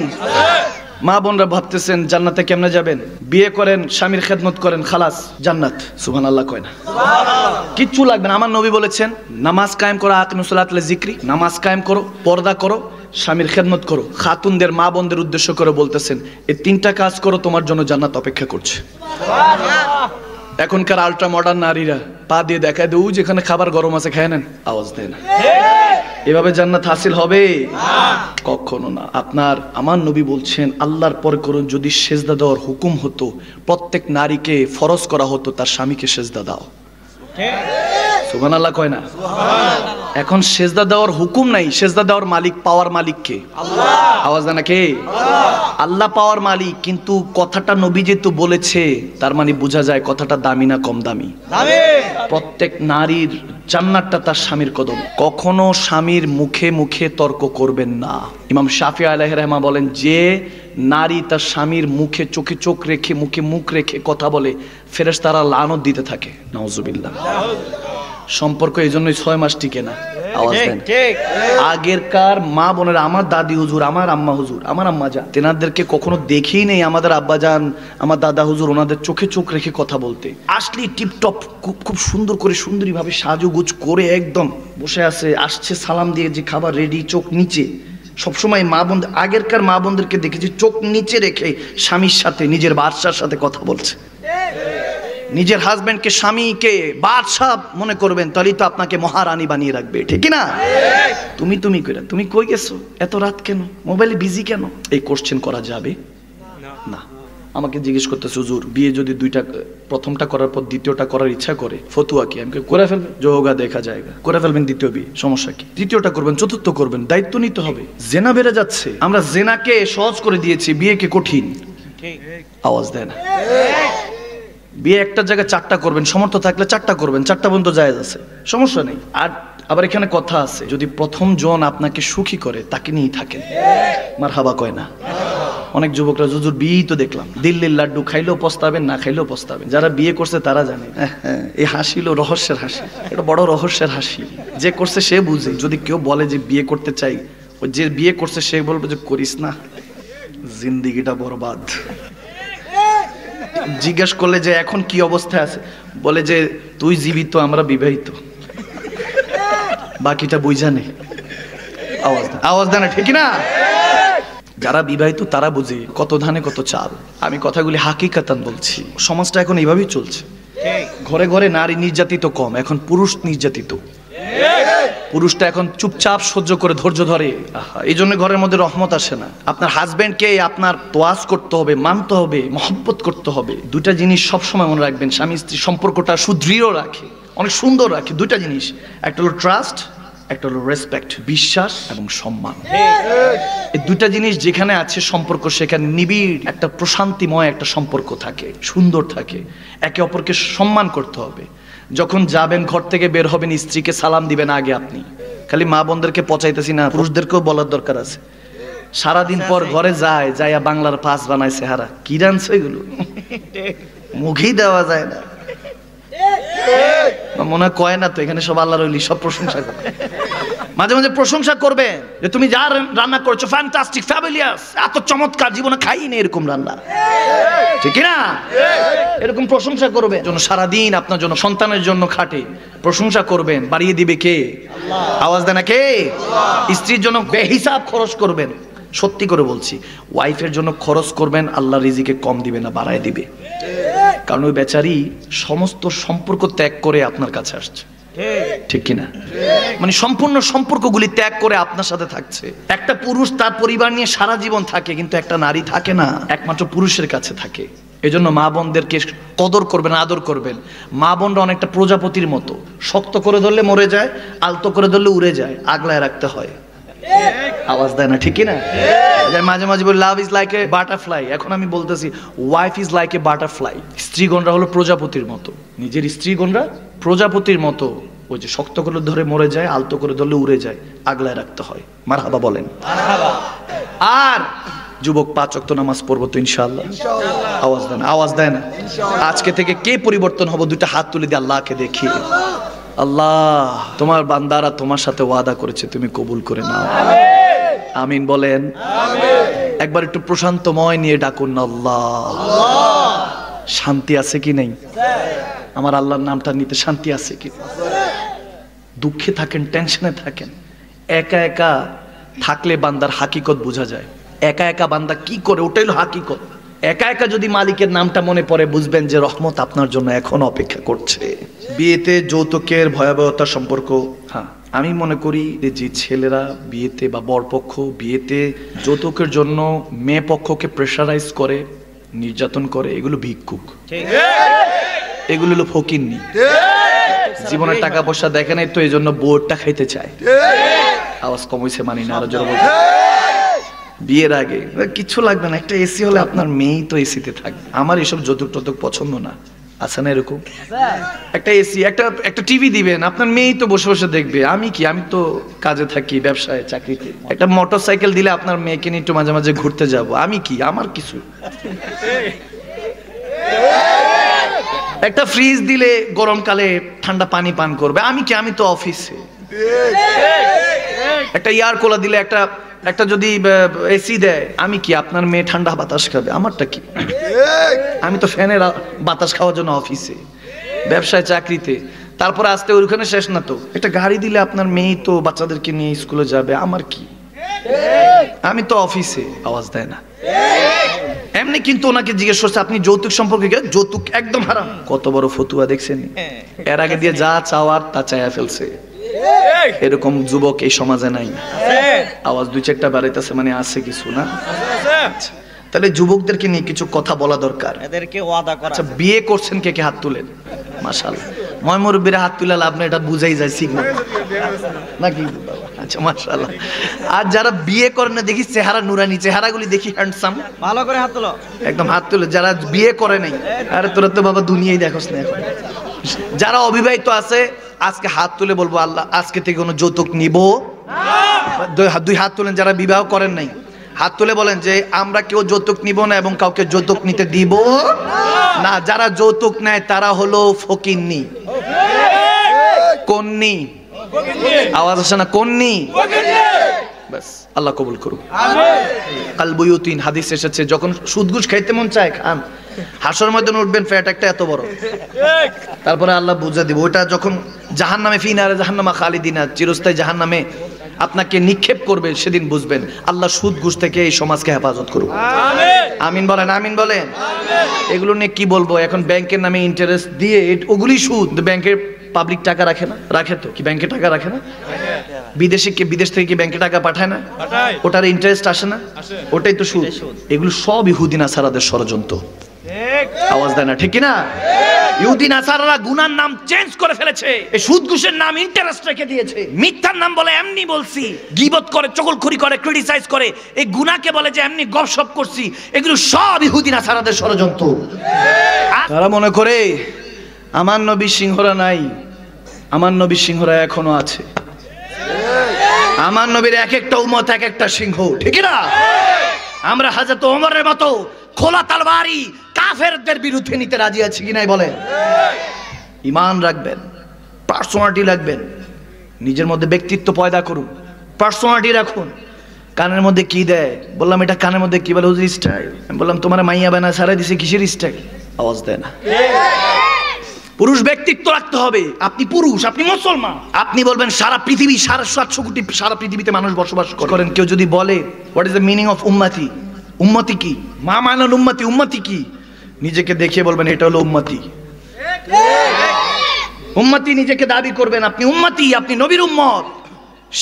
মা বোনরা ভাবতেছেন জান্নাতে কেমনে যাবেন বিয়ে করেন স্বামীর খেদমত করেন খালাস জান্নাত সুহান আল্লাহ কয় না কিচ্ছু লাগবে না আমার নবী বলেছেন নামাজ কায়েম করো নুসলাতলে জিক্রি নামাজ কায়েম করো পর্দা করো স্বামীর খেদমত করো খাতুনদের মা বোনদের উদ্দেশ্য করে বলতেছেন এই তিনটা কাজ করো তোমার জন্য জান্নাত অপেক্ষা করছে এখনকার আল্ট্রা মডার্ন নারীরা পা দিয়ে দেখায় দেউ যেখানে খাবার গরম আছে খেয়ে নেন আওয়াজ দেয় না এভাবে জান্নাত হাসিল হবে কখনো না আপনার আমার নবী বলছেন আল্লাহর পর করুন যদি সেজদা দেওয়ার হুকুম হতো প্রত্যেক নারীকে ফরজ করা হতো তার স্বামীকে সেজদা দাও সুবান আল্লাহ কয় না এখন সেজদা দেওয়ার হুকুম নাই সেজদা দেওয়ার মালিক পাওয়ার মালিক কে আওয়াজ না কে আল্লাহ পাওয়ার মালিক কিন্তু কথাটা নবী যেহেতু বলেছে তার মানে বোঝা যায় কথাটা দামি না কম দামি প্রত্যেক নারীর জান্নাতটা তার স্বামীর কদম কখনো স্বামীর মুখে মুখে তর্ক করবেন না ইমাম শাফি আলহ রহমা বলেন যে নারী তার স্বামীর মুখে চোখে চোখ রেখে মুখে মুখ রেখে কথা বলে ফেরেস তারা লানত দিতে থাকে নওয়াজুবিল্লাহ সম্পর্ক এই জন্যই ছয় মাস টিকে না আগেরকার মা বোনের আমার দাদি হুজুর আমার আম্মা হুজুর আমার আম্মা যা তেনাদেরকে কখনো দেখেই নেই আমাদের আব্বা যান আমার দাদা হুজুর ওনাদের চোখে চোখ রেখে কথা বলতে আসলে টিপটপ খুব খুব সুন্দর করে সুন্দরীভাবে সাজুগুজ করে একদম বসে আছে আসছে সালাম দিয়ে যে খাবার রেডি চোখ নিচে সবসময় মা বোন আগেরকার মা বোনদেরকে দেখেছি চোখ নিচে রেখে স্বামীর সাথে নিজের বাদশার সাথে কথা বলছে নিজের হাজব্যান্ডকে স্বামীকে বাদশাহ মনে করবেন তাহলেই তো আপনাকে মহারানী বানিয়ে রাখবে ঠিক না তুমি তুমি করে তুমি কই গেছো এত রাত কেন মোবাইলে বিজি কেন এই কোশ্চেন করা যাবে না আমাকে জিজ্ঞেস করতেছে হুজুর বিয়ে যদি দুইটা প্রথমটা করার পর দ্বিতীয়টা করার ইচ্ছা করে ফতুয়া কি আমাকে করে ফেলবেন যোগা দেখা জায়গা করে ফেলবেন দ্বিতীয় বিয়ে সমস্যা কি তৃতীয়টা করবেন চতুর্থ করবেন দায়িত্ব নিতে হবে জেনা বেড়ে যাচ্ছে আমরা জেনাকে সহজ করে দিয়েছি বিয়েকে কঠিন আওয়াজ দেয় না বিয়ে একটা জায়গায় চারটা করবেন সমর্থ থাকলে চারটা করবেন চারটা পর্যন্ত জায়গা আছে সমস্যা নেই আর আবার এখানে কথা আছে যদি প্রথম জন আপনাকে সুখী করে তাকে নিয়েই থাকেন মার হাবা কয় না অনেক যুবকরা জুজুর বিয়েই তো দেখলাম দিল্লির লাড্ডু খাইলেও পস্তাবেন না খাইলেও পস্তাবেন যারা বিয়ে করছে তারা জানে হ্যাঁ, হ্যাঁ, এই হাসিল রহস্যের হাসি এটা বড় রহস্যের হাসি যে করছে সে বুঝে যদি কেউ বলে যে বিয়ে করতে চাই ও যে বিয়ে করছে সে বলবে যে করিস না জিন্দিগিটা বরবাদ জিজ্ঞেস করলে যে এখন কি অবস্থায় আছে বলে যে তুই জীবিত আমরা বিবাহিত বাকিটা বুঝা নেই আওয়াজ আওয়াজ দেয় না ঠিক না যারা বিবাহিত তারা বুঝে কত ধানে কত চাল আমি কথাগুলি হাকিকাতান বলছি সমাজটা এখন এইভাবেই চলছে ঘরে ঘরে নারী নির্যাতিত কম এখন পুরুষ নির্যাতিত পুরুষটা এখন চুপচাপ সহ্য করে ধৈর্য ধরে এই জন্য ঘরের মধ্যে রহমত আসে না আপনার হাজব্যান্ডকে আপনার তোয়াজ করতে হবে মানতে হবে মহব্বত করতে হবে দুটা জিনিস সব সময় মনে রাখবেন স্বামী স্ত্রী সম্পর্কটা সুদৃঢ় রাখে অনেক সুন্দর রাখে দুটা জিনিস একটা হলো ট্রাস্ট একটা হলো রেসপেক্ট বিশ্বাস এবং সম্মান এই দুটা জিনিস যেখানে আছে সম্পর্ক সেখানে নিবিড় একটা প্রশান্তিময় একটা সম্পর্ক থাকে সুন্দর থাকে একে অপরকে সম্মান করতে হবে যখন যাবেন ঘর থেকে বের হবেন স্ত্রীকে সালাম দিবেন আগে আপনি খালি মা বোনদেরকে পচাইতেছি না পুরুষদেরকেও বলার দরকার আছে সারাদিন পর আচ্ছা, আচ্ছা। ঘরে যায় যাইয়া বাংলার পাস বানায় সেহারা কি ডান্স এগুলো মুখেই দেওয়া যায় না মনে কয় না তো এখানে সব আল্লাহ রইলি সব প্রশংসা করে মাঝে মাঝে প্রশংসা করবে যে তুমি যা রান্না করছো ফ্যান্টাস্টিক ফ্যাবিলিয়াস এত চমৎকার জীবনে নেই এরকম রান্না ঠিক না এরকম প্রশংসা করবে জন্য সারাদিন আপনার জন্য সন্তানের জন্য খাটে প্রশংসা করবেন বাড়িয়ে দিবে কে আওয়াজ দেয় না কে স্ত্রীর জন্য বেহিসাব খরচ করবেন সত্যি করে বলছি ওয়াইফের জন্য খরচ করবেন আল্লাহ রিজিকে কম দিবে না বাড়ায় দিবে কারণ ওই বেচারি সমস্ত সম্পর্ক ত্যাগ করে আপনার কাছে আসছে ঠিক কিনা মানে সম্পূর্ণ সম্পর্কগুলি ত্যাগ করে আপনার সাথে থাকছে একটা পুরুষ তার পরিবার নিয়ে সারা জীবন থাকে কিন্তু একটা নারী থাকে না একমাত্র পুরুষের কাছে থাকে এজন্য মা বোনদেরকে কদর করবেন আদর করবেন মা বোনরা অনেকটা প্রজাপতির মতো শক্ত করে ধরলে মরে যায় আলতো করে ধরলে উড়ে যায় আগলায় রাখতে হয় আওয়াজ দেয় না ঠিক মাঝে মাঝে বলি love is like a butterfly এখন আমি বলতেছি wife is like a butterfly স্ত্রীগণরা হলো প্রজাপতির মতো নিজের স্ত্রীগণরা প্রজাপতির মতো ওই যে শক্ত করে ধরে মরে যায় আলতো করে ধরলে উড়ে যায় আগলায় রাখতে হয় মারহাবা বলেন আর যুবক পাঁচ অক্ত নামাজ পড়বো তো ইনশাল্লাহ আওয়াজ দেন আওয়াজ দেয় না আজকে থেকে কে পরিবর্তন হবো দুটা হাত তুলে দিয়ে আল্লাহকে দেখি আল্লাহ তোমার বান্দারা তোমার সাথে ওয়াদা করেছে তুমি কবুল করে নাও আমিন বলেন একবার একটু প্রশান্তময় নিয়ে ডাকুন আল্লাহ শান্তি আছে কি নেই হ্যাঁ। আমার আল্লাহর নামটা নিতে শান্তি আছে কি দুঃখে থাকেন টেনশনে থাকেন একা একা থাকলে বান্দার হাকিকত বোঝা যায় একা একা বান্দা কি করে ওটাই হাকিকত একা একা যদি মালিকের নামটা মনে পড়ে বুঝবেন যে রহমত আপনার জন্য এখন অপেক্ষা করছে বিয়েতে যৌতুকের ভয়াবহতা সম্পর্ক হ্যাঁ আমি মনে করি যে ছেলেরা বিয়েতে বা বরপক্ষ বিয়েতে যৌতুকের জন্য মেয়ে পক্ষকে প্রেশারাইজ করে নির্যাতন করে এগুলো ভিক্ষুক এগুলো হলো ফকির নি জীবনের টাকা পয়সা দেখে নাই তো এই জন্য বোর্ডটা খাইতে চায় আওয়াজ কমইছে মানি না আরো জোর বিয়ের আগে কিছু লাগবে না একটা এসি হলে আপনার মেয়েই তো এসিতে থাকবে আমার এসব যৌতুক টতক পছন্দ না আছে না এরকম একটা এসি একটা একটা টিভি দিবেন আপনার মেয়েই তো বসে বসে দেখবে আমি কি আমি তো কাজে থাকি ব্যবসায় চাকরিতে একটা মোটর সাইকেল দিলে আপনার মেয়েকে নিয়ে একটু মাঝে মাঝে ঘুরতে যাব আমি কি আমার কিছু একটা ফ্রিজ দিলে গরমকালে ঠান্ডা পানি পান করবে আমি কি আমি তো অফিসে একটা ইয়ার কোলা দিলে একটা একটা যদি এসি দেয় আমি কি আপনার মেয়ে ঠান্ডা বাতাস খাবে আমারটা কি আমি তো ফ্যানের বাতাস খাওয়ার জন্য অফিসে ব্যবসায় চাকরিতে তারপরে আসতে ওইখানে শেষ না তো একটা গাড়ি দিলে আপনার মেয়ে তো বাচ্চাদেরকে নিয়ে স্কুলে যাবে আমার কি আমি তো অফিসে আওয়াজ দেয় না এমনি কিন্তু ওনাকে জিজ্ঞেস করছে আপনি যৌতুক সম্পর্কে যৌতুক একদম হারাম কত বড় ফতুয়া দেখছেন হ্যাঁ। এর আগে দিয়ে যা চাওয়ার তা চাইয়া ফেলছে এরকম যুবক এই সমাজে নাই আওয়াজ দুই চারটা বাড়াইতেছে মানে আছে কিছু না আচ্ছা, তাহলে যুবকদেরকে নিয়ে কিছু কথা বলা দরকার এদেরকে ওয়াদা করা আচ্ছা বিয়ে করছেন কে কে হাত তুলেন মাশাআল্লাহ হাত এটা বুঝাই যায় নাকি আচ্ছা আর যারা বিয়ে করেন না দেখি চেহারা নুরানি চেহারাগুলি দেখি হ্যান্ডসাম ভালো করে হাত তুলো একদম হাত তুলে যারা বিয়ে করে নাই আরে তোরা তো বাবা দুনিয়াই দেখোস না এখন যারা অবিবাহিত আছে আজকে হাত তুলে বলবো আল্লাহ আজকে থেকে কোনো যৌতুক নিব দুই হাত তুলেন যারা বিবাহ করেন নাই হাত তুলে বলেন যে আমরা কেউ যৌতুক নিব না এবং কাউকে যৌতুক নিতে দিব না যারা যৌতুক নেয় তারা হলো ফকিন্নি কন্নি আওয়াজ আসে না কন্নি ব্যাস আল্লাহ কবুল করুক কাল বইউতিন হাদিস এসেছে যখন সুদগুজ খাইতে মন চায় খান হাসর ময়দানে উঠবেন ফ্যাট একটা এত বড় তারপরে আল্লাহ বুঝা দিব ওইটা যখন জাহান নামে ফিনারে জাহান্নামা খালিদিনা চিরস্থায়ী জাহান নামে আপনাকে নিক্ষেপ করবে সেদিন বুঝবেন আল্লাহ সুদ ঘুষ থেকে এই সমাজকে হেফাজত করুক আমিন বলেন আমিন বলেন এগুলো নিয়ে কি বলবো এখন ব্যাংকের নামে ইন্টারেস্ট দিয়ে ওগুলি সুদ ব্যাংকের পাবলিক টাকা রাখে না রাখে তো কি ব্যাংকে টাকা রাখে না বিদেশে কি বিদেশ থেকে কি ব্যাংকে টাকা পাঠায় না ওটার ইন্টারেস্ট আসে না ওটাই তো সুদ এগুলো সব ইহুদিন আসারাদের ষড়যন্ত্র আওয়াজ দেয় না ঠিক কিনা ইহুদিন আসারারা গুনার নাম চেঞ্জ করে ফেলেছে এই সুদ ঘুষের নাম ইন্টারেস্ট রেখে দিয়েছে মিথ্যার নাম বলে এমনি বলছি গিবত করে চকলখুরি করে ক্রিটিসাইজ করে এই গুনাকে বলে যে এমনি গপসপ করছি এগুলো সব ইহুদিন আসারাদের ষড়যন্ত্র তারা মনে করে আমার নবী সিংহরা নাই আমার নবী সিংহরা এখনো আছে আমার নবীর এক একটা উমত এক একটা সিংহ ঠিক না আমরা হাজার তো অমরের মতো খোলা তালবারি কাফেরদের বিরুদ্ধে নিতে রাজি আছে কি নাই বলে ইমান রাখবেন পার্সোনালিটি রাখবেন নিজের মধ্যে ব্যক্তিত্ব পয়দা করুন পার্সোনালিটি রাখুন কানের মধ্যে কি দেয় বললাম এটা কানের মধ্যে কি বলে হুজুর স্টাইল আমি বললাম তোমার মাইয়া বেনা সারা দিছে কিসের স্টাইল আওয়াজ দেয় না পুরুষ ব্যক্তিত্ব রাখতে হবে আপনি পুরুষ আপনি মুসলমান আপনি বলবেন সারা পৃথিবী সারা সাতশো কোটি সারা পৃথিবীতে মানুষ বসবাস করেন কেউ যদি বলে what is the meaning of উম্মাতি উম্মতি কি মা মানান উম্মতি উম্মতি কি নিজেকে দেখিয়ে বলবেন এটা হলো উম্মতি উম্মতি নিজেকে দাবি করবেন আপনি উম্মতি আপনি নবীর উম্মত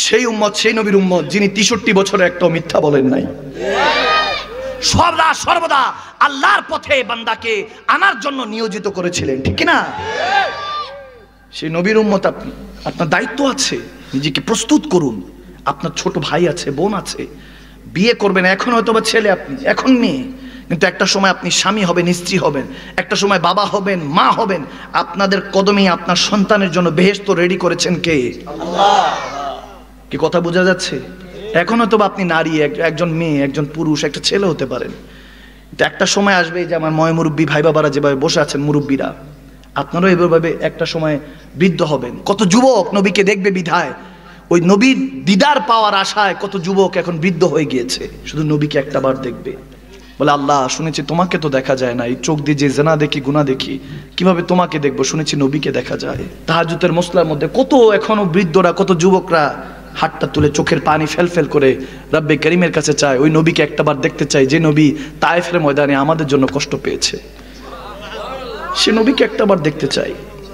সেই উম্মত সেই নবীর উম্মত যিনি তিষট্টি বছরে একটা মিথ্যা বলেন নাই সর্বদা সর্বদা আল্লাহর পথে বান্দাকে আনার জন্য নিয়োজিত করেছিলেন ঠিক না সেই নবীর উম্মত আপনি আপনার দায়িত্ব আছে নিজেকে প্রস্তুত করুন আপনার ছোট ভাই আছে বোন আছে বিয়ে করবেন এখন হয়তো বা ছেলে আপনি এখন মেয়ে কিন্তু একটা সময় আপনি স্বামী হবেন স্ত্রী হবেন একটা সময় বাবা হবেন মা হবেন আপনাদের কদমেই আপনার সন্তানের জন্য বেহেস্ত রেডি করেছেন কে কি কথা বোঝা যাচ্ছে এখনও তো আপনি নারী একজন মেয়ে একজন পুরুষ একটা ছেলে হতে পারেন কিন্তু একটা সময় আসবে যে আমার ময় মুরব্বী ভাই বাবারা যেভাবে বসে আছেন মুরব্বীরা আপনারাও এভাবে একটা সময় বৃদ্ধ হবেন কত যুবক নবীকে দেখবে বিধায় ওই নবীর দিদার পাওয়ার আশায় কত যুবক এখন বৃদ্ধ হয়ে গিয়েছে শুধু নবীকে একটাবার দেখবে বলে আল্লাহ শুনেছি তোমাকে তো দেখা যায় না এই চোখ দিয়ে যে জেনা দেখি গুণা দেখি কিভাবে তোমাকে দেখবো শুনেছি নবীকে দেখা যায় তাহাজুতের মশলার মধ্যে কত এখনো বৃদ্ধরা কত যুবকরা হাটটা তুলে চোখের পানি ফেল ফেল করে রাব্বে করিমের কাছে চায় ওই নবীকে একটা বার দেখতে চাই যে নবী তায়েফের ময়দানে আমাদের জন্য কষ্ট পেয়েছে সে নবীকে একটা বার দেখতে চাই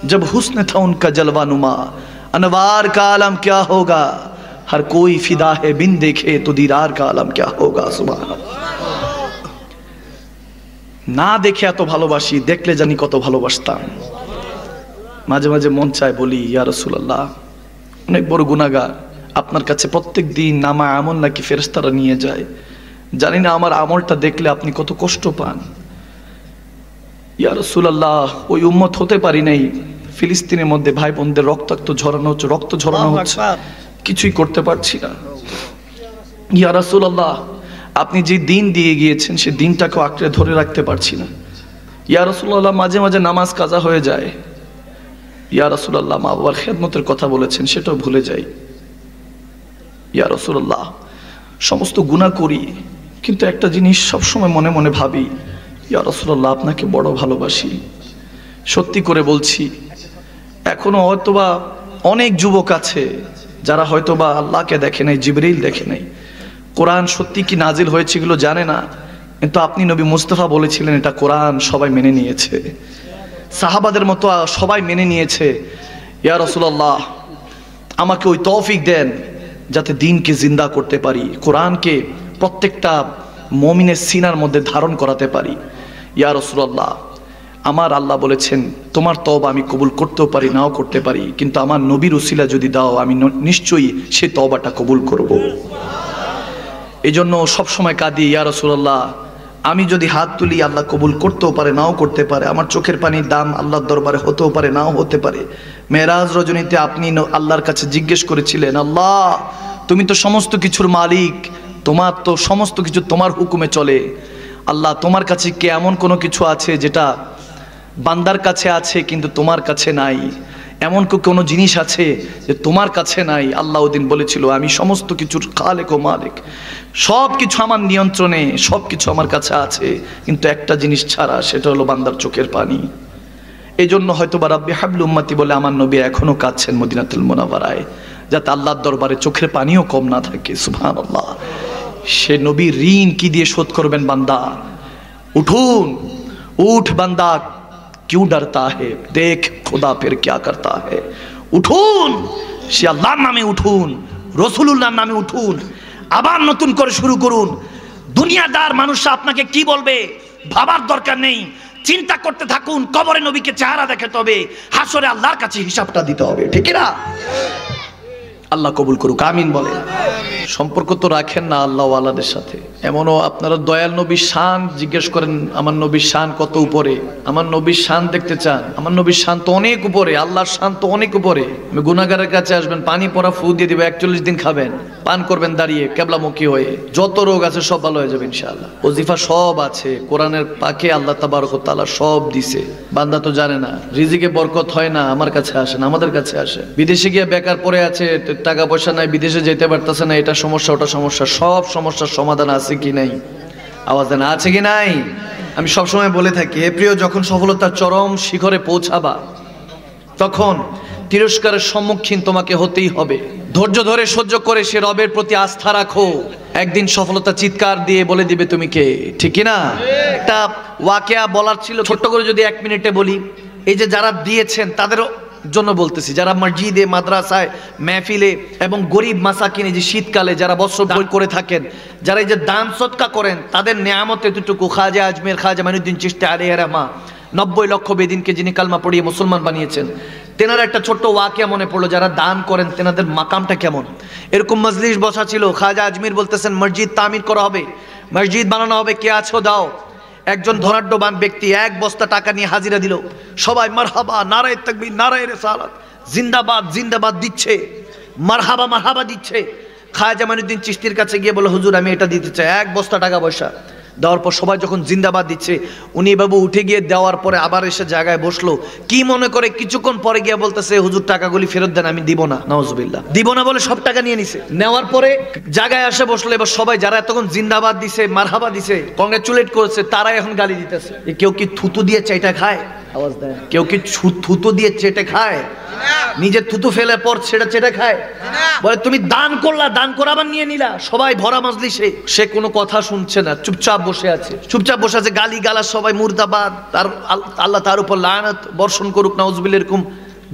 জব হুসনে থা উনকা জলওয়া নুমা अनवार का आलम क्या होगा हर कोई फिदा है बिन देखे तो दीदार का आलम क्या होगा सुबह না দেখে এত ভালোবাসি দেখলে জানি কত ভালোবাসতাম মাঝে মাঝে মন চায় বলি ইয়ারসুল্লাহ অনেক বড় গুণাগার আপনার কাছে প্রত্যেক দিন নামা আমল নাকি ফেরস্তারা নিয়ে যায় জানি না আমার আমলটা দেখলে আপনি কত কষ্ট পান ইয়ারসুল্লাহ ওই উম্মত হতে পারি নাই ফিলিস্তিনের মধ্যে ভাই বোনদের রক্তাক্ত ঝরানো হচ্ছে রক্ত ঝরানো হচ্ছে কিছুই করতে পারছি না ইয়ারসুল্লাহ আপনি যে দিন দিয়ে গিয়েছেন সে দিনটাকেও আঁকড়ে ধরে রাখতে পারছি না ইয়া রসুল্লাহ মাঝে মাঝে নামাজ কাজা হয়ে যায় ইয়া রসুল্লাহ মা বাবার খেদমতের কথা বলেছেন সেটাও ভুলে যাই ইয়া রসুল্লাহ সমস্ত গুণা করি কিন্তু একটা জিনিস সবসময় মনে মনে ভাবি ইয়া রসুল্লাহ আপনাকে বড় ভালোবাসি সত্যি করে বলছি এখনো হয়তোবা অনেক যুবক আছে যারা হয়তোবা আল্লাহকে দেখে নাই জিবরিল দেখে নাই কোরআন সত্যি কি নাজিল হয়েছে এগুলো জানে না কিন্তু আপনি নবী মুস্তফা বলেছিলেন এটা কোরআন সবাই মেনে নিয়েছে সাহাবাদের মতো সবাই মেনে নিয়েছে ইয়া রসুল্লাহ আমাকে ওই তৌফিক দেন যাতে দিনকে জিন্দা করতে পারি কোরআনকে প্রত্যেকটা মমিনের সিনার মধ্যে ধারণ করাতে পারি ইয়া রসুল্লাহ আমার আল্লাহ বলেছেন তোমার তবা আমি কবুল করতেও পারি নাও করতে পারি কিন্তু আমার নবীর উসিলা যদি দাও আমি নিশ্চয়ই সেই তবাটা কবুল করবো এজন্য সবসময় কাঁদি ইয়া রসুল্লাহ আমি যদি হাত তুলি আল্লাহ কবুল করতেও পারে নাও করতে পারে আমার চোখের পানির দাম আল্লাহর দরবারে হতেও পারে নাও হতে পারে মেয়েরাজ রজনীতে আপনি আল্লাহর কাছে জিজ্ঞেস করেছিলেন আল্লাহ তুমি তো সমস্ত কিছুর মালিক তোমার তো সমস্ত কিছু তোমার হুকুমে চলে আল্লাহ তোমার কাছে কে এমন কোনো কিছু আছে যেটা বান্দার কাছে আছে কিন্তু তোমার কাছে নাই এমন কোনো জিনিস আছে যে তোমার কাছে নাই আল্লাহ উদ্দিন বলেছিল আমি সমস্ত কিছুর খালেক ও মালেক সব কিছু আমার নিয়ন্ত্রণে সব কিছু আমার কাছে আছে কিন্তু একটা জিনিস ছাড়া সেটা হলো বান্দার চোখের পানি এই জন্য হয়তো বা রাব্বি হাবলু উম্মাতি বলে আমার নবী এখনও কাঁদছেন মদিনাতুল মোনাবারায় যাতে আল্লাহর দরবারে চোখের পানিও কম না থাকে সুভান আল্লাহ সে নবীর ঋণ কি দিয়ে শোধ করবেন বান্দা উঠুন উঠ বান্দা क्यों डरता है देख खुदा फिर क्या करता है উঠুন সে আল্লাহর নামে উঠুন রসুলুল্লাহর নামে উঠুন আবার নতুন করে শুরু করুন দুনিয়াদার মানুষরা আপনাকে কি বলবে ভাবার দরকার নেই চিন্তা করতে থাকুন কবরে নবীকে চেহারা দেখাতে হবে হাসরে আল্লাহর কাছে হিসাবটা দিতে হবে ঠিক না আল্লাহ কবুল করুক আমিন বলে সম্পর্ক তো রাখেন না আল্লাহ আল্লাহদের সাথে এমনও আপনারা দয়াল নবীর শান জিজ্ঞেস করেন আমার নবীর শান কত উপরে আমার নবীর শান দেখতে চান আমার নবীর শান তো অনেক উপরে আল্লাহর শান তো অনেক উপরে আমি গুনাগারের কাছে আসবেন পানি পরা ফু দিয়ে দিবে একচল্লিশ দিন খাবেন পান করবেন দাঁড়িয়ে কেবলামুখী হয়ে যত রোগ আছে সব ভালো হয়ে যাবে ইনশাআল্লাহ ওজিফা সব আছে কোরআনের পাখে আল্লাহ তাবারক তালা সব দিছে বান্দা তো জানে না রিজিকে বরকত হয় না আমার কাছে আসেন আমাদের কাছে আসে বিদেশে গিয়ে বেকার পড়ে আছে টাকা পয়সা নাই বিদেশে যেতে পারতেছে না এটা সমস্যা ওটা সমস্যা সব সমস্যার সমাধান আছে আছে কি নাই আওয়াজ না আছে কি নাই আমি সবসময় বলে থাকি হে প্রিয় যখন সফলতার চরম শিখরে পৌঁছাবা তখন তিরস্কারের সম্মুখীন তোমাকে হতেই হবে ধৈর্য ধরে সহ্য করে সে রবের প্রতি আস্থা রাখো একদিন সফলতা চিৎকার দিয়ে বলে দিবে তুমি কে ঠিক না একটা ওয়াকেয়া বলার ছিল ছোট্ট করে যদি এক মিনিটে বলি এই যে যারা দিয়েছেন তাদেরও জন্য বলতেছি যারা মসজিদে মাদ্রাসায় মেহফিলে এবং গরিব মাসাকিনে যে শীতকালে যারা বস্ত্র দান করে থাকেন যারা এই যে দান সৎকা করেন তাদের নিয়ামত এতটুকু খাজা আজমের খাজা মাইনুদ্দিন আরে আলিয়া মা নব্বই লক্ষ বেদিনকে যিনি কালমা পড়িয়ে মুসলমান বানিয়েছেন তেনার একটা ছোট্ট ওয়াকিয়া মনে পড়লো যারা দান করেন তেনাদের মাকামটা কেমন এরকম মজলিস বসা ছিল খাজা আজমির বলতেছেন মসজিদ তামির করা হবে মসজিদ বানানো হবে কে আছো দাও একজন ধনাঢ্যবান ব্যক্তি এক বস্তা টাকা নিয়ে হাজিরা দিল সবাই মারহাবা নারায় তাকবি নারায় সালাত জিন্দাবাদ জিন্দাবাদ দিচ্ছে মারহাবা মারহাবা দিচ্ছে খায়জামানুদ্দিন চিস্তির কাছে গিয়ে বলে হুজুর আমি এটা দিতে চাই এক বস্তা টাকা পয়সা দেওয়ার পর সবাই যখন জিন্দাবাদ দিচ্ছে উনি বাবু উঠে গিয়ে দেওয়ার পরে আবার এসে জায়গায় বসলো কি মনে করে কিছুক্ষণ পরে গিয়ে বলতেছে হুজুর টাকাগুলি ফেরত দেন আমি দিব না নওয়াজবিল্লা দিব না বলে সব টাকা নিয়ে নিছে নেওয়ার পরে জায়গায় আসে বসলো এবার সবাই যারা এতক্ষণ জিন্দাবাদ দিছে মারহাবা দিছে কংগ্রেচুলেট করেছে তারা এখন গালি দিতেছে কেউ কি থুতু দিয়ে চাইটা খায় আওয়াজ দেন কেউ কি থুতো দিয়ে চেটে খায় নিজের থুতু ফেলে পর ছেড়ে চেটে খায় বলে তুমি দান করলা দান করে আবার নিয়ে নিলা সবাই ভরা মাজলি সে সে কোনো কথা শুনছে না চুপচাপ বসে আছে চুপচাপ বসে আছে গালি গালা সবাই মুর্দাবাদ তার আল্লাহ তার উপর লায়নাত বর্ষণ করুক না উজবিল এরকম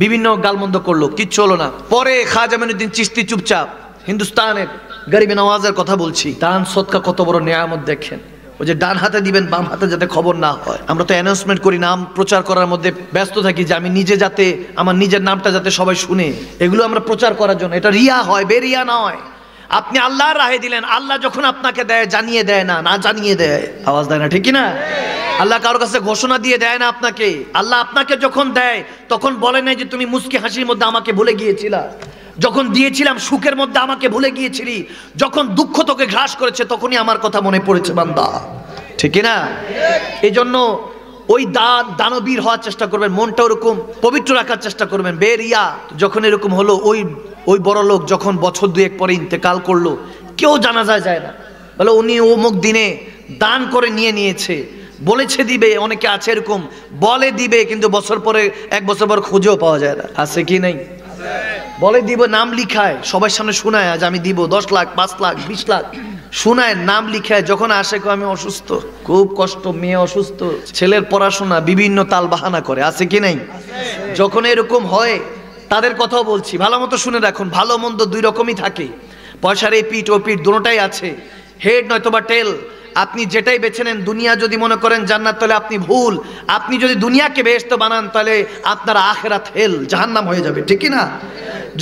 বিভিন্ন গালমন্দ করলো কিচ্ছু হলো না পরে খাজামিনুদ্দিন চিস্তি চুপচাপ হিন্দুস্তানের গরিবে নওয়াজের কথা বলছি দান সৎকা কত বড় নিয়ামত দেখেন ওই যে ডান হাতে দিবেন বাম হাতে যাতে খবর না হয় আমরা তো অ্যানাউন্সমেন্ট করি নাম প্রচার করার মধ্যে ব্যস্ত থাকি যে আমি নিজে যাতে আমার নিজের নামটা যাতে সবাই শুনে এগুলো আমরা প্রচার করার জন্য এটা রিয়া হয় বেরিয়া নয় আপনি আল্লাহর রাহে দিলেন আল্লাহ যখন আপনাকে দেয় জানিয়ে দেয় না না জানিয়ে দেয় আওয়াজ দেয় না ঠিক না আল্লাহ কারোর কাছে ঘোষণা দিয়ে দেয় না আপনাকে আল্লাহ আপনাকে যখন দেয় তখন বলে নাই যে তুমি মুসকি হাসির মধ্যে আমাকে ভুলে গিয়েছিলা যখন দিয়েছিলাম সুখের মধ্যে আমাকে ভুলে গিয়েছিলি যখন দুঃখ তোকে ঘ্রাস করেছে তখনই আমার কথা মনে পড়েছে বান্দা ঠিক না এই জন্য ওই দান দানবীর হওয়ার চেষ্টা করবেন মনটা ওরকম পবিত্র রাখার চেষ্টা করবেন ইয়া যখন এরকম হলো ওই ওই বড় লোক যখন বছর দুয়েক পরে ইন্তেকাল করলো কেউ জানা যায় যায় না বলে উনি অমুক দিনে দান করে নিয়ে নিয়েছে বলেছে দিবে অনেকে আছে এরকম বলে দিবে কিন্তু বছর পরে এক বছর পর খুঁজেও পাওয়া যায় না আছে কি নেই বলে দিব নাম লিখায় সবার সামনে শোনায় আজ আমি দিব দশ লাখ পাঁচ লাখ বিশ লাখ শোনায় নাম লিখায় যখন আসে আমি অসুস্থ খুব কষ্ট মেয়ে অসুস্থ ছেলের পড়াশোনা বিভিন্ন তাল বাহানা করে আছে কি নাই যখন এরকম হয় তাদের কথাও বলছি ভালো মতো শুনে রাখুন ভালো মন্দ দুই রকমই থাকে পয়সার এই পিঠ ও পিঠ দুটাই আছে হেড নয়তো বা টেল আপনি যেটাই বেছে নেন দুনিয়া যদি মনে করেন জান্নাত তাহলে আপনি ভুল আপনি যদি দুনিয়াকে বেহস্ত বানান তাহলে আপনার আখেরাত হেল জাহান্নাম হয়ে যাবে ঠিকই না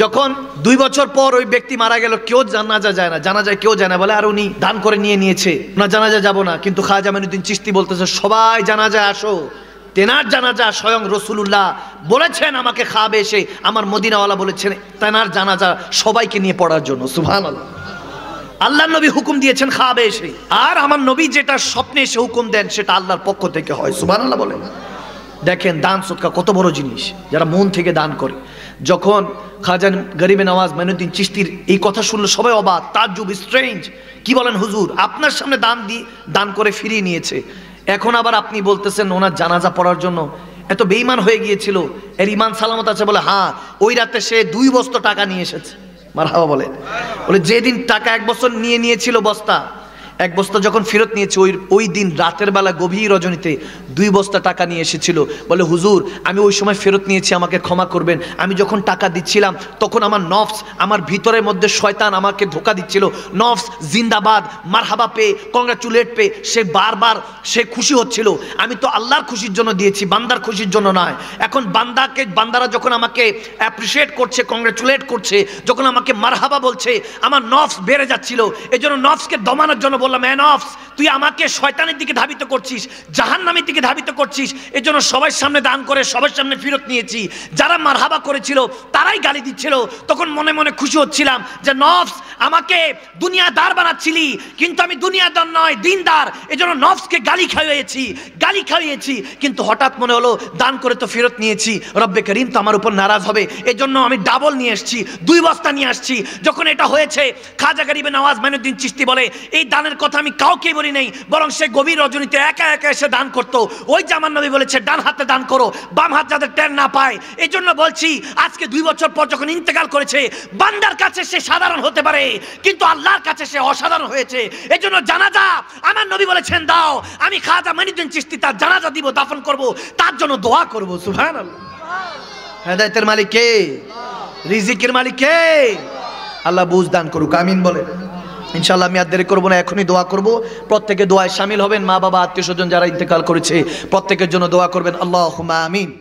যখন দুই বছর পর ওই ব্যক্তি মারা গেল কেউ জানাজা যায় না যায় কেউ যায় না বলে আর উনি দান করে নিয়ে নিয়েছে না জানাজা যাবো না কিন্তু খাজা দিন চিস্তি বলতেছে সবাই জানাজা আসো তেনার জানাজা স্বয়ং উল্লাহ বলেছেন আমাকে খাবে এসে আমার মদিনাওয়ালা বলেছেন তেনার জানাজা সবাইকে নিয়ে পড়ার জন্য সুভান আল্লাহ আল্লাহ নবী হুকুম দিয়েছেন খাবে এসে আর আমার নবী যেটা স্বপ্নে এসে হুকুম দেন সেটা আল্লাহর পক্ষ থেকে হয় সুবান আল্লাহ বলেন দেখেন দান সৎকা কত বড় জিনিস যারা মন থেকে দান করে যখন খাজান গরিবে নওয়াজ মেনুদ্দিন চিস্তির এই কথা শুনলে সবাই অবাক যুব স্ট্রেঞ্জ কি বলেন হুজুর আপনার সামনে দান দিয়ে দান করে ফিরিয়ে নিয়েছে এখন আবার আপনি বলতেছেন ওনার জানাজা পড়ার জন্য এত বেইমান হয়ে গিয়েছিল এর ইমান সালামত আছে বলে হ্যাঁ ওই রাতে সে দুই বস্তা টাকা নিয়ে এসেছে মারহাবা বলে বলেন বলে যেদিন টাকা এক বছর নিয়ে নিয়েছিল বস্তা এক বস্তা যখন ফেরত নিয়েছে ওই ওই দিন রাতের বেলা গভীর রজনীতে দুই বস্তা টাকা নিয়ে এসেছিল বলে হুজুর আমি ওই সময় ফেরত নিয়েছি আমাকে ক্ষমা করবেন আমি যখন টাকা দিচ্ছিলাম তখন আমার নফস আমার ভিতরের মধ্যে শয়তান আমাকে ধোকা দিচ্ছিল নফস জিন্দাবাদ মারহাবা পেয়ে কংগ্রাচুলেট পেয়ে সে বারবার সে খুশি হচ্ছিল আমি তো আল্লাহর খুশির জন্য দিয়েছি বান্দার খুশির জন্য নয় এখন বান্দাকে বান্দারা যখন আমাকে অ্যাপ্রিসিয়েট করছে কংগ্রাচুলেট করছে যখন আমাকে মারহাবা বলছে আমার নফস বেড়ে যাচ্ছিল এই জন্য নফসকে দমানোর জন্য বললাম ম্যান অফ তুই আমাকে শয়তানের দিকে ধাবিত করছিস জাহান নামের দিকে ধাবিত করছিস এর জন্য সবাই সামনে দান করে সবার সামনে ফিরত নিয়েছি যারা মারহাবা করেছিল তারাই গালি দিচ্ছিল তখন মনে মনে খুশি হচ্ছিলাম যে নফস আমাকে দুনিয়াদার বানাচ্ছিলি কিন্তু আমি দুনিয়াদার নয় দিনদার এজন্য নফসকে গালি খাইয়েছি গালি খাইয়েছি কিন্তু হঠাৎ মনে হলো দান করে তো ফেরত নিয়েছি রব্বে করিম তো আমার উপর নারাজ হবে এজন্য আমি ডাবল নিয়ে এসছি দুই বস্তা নিয়ে আসছি যখন এটা হয়েছে খাজা গারিবে নওয়াজ মাইনুদ্দিন চিস্তি বলে এই দানের দানের কথা আমি কাউকে বলি নেই বরং সে গভীর রজনীতে একা একা এসে দান করত ওই জামান নবী বলেছে ডান হাতে দান করো বাম হাত যাদের ট্যান না পায় এই জন্য বলছি আজকে দুই বছর পর যখন ইন্তেকাল করেছে বান্দার কাছে সে সাধারণ হতে পারে কিন্তু আল্লাহর কাছে সে অসাধারণ হয়েছে এই জন্য জানা যা আমার নবী বলেছেন দাও আমি খাজা মানিজন চিস্তি তার জানা যা দিব দাফন করব তার জন্য দোয়া করবো সুহান হেদায়তের মালিক কে রিজিকের মালিক কে আল্লাহ বুঝ দান করুক আমিন বলে ইনশাল্লাহ আমি আর দেরি করবো না এখনই দোয়া করব প্রত্যেকে দোয়ায় সামিল হবেন মা বাবা আত্মীয় স্বজন যারা ইন্তেকাল করেছে প্রত্যেকের জন্য দোয়া করবেন আল্লাহ আমিন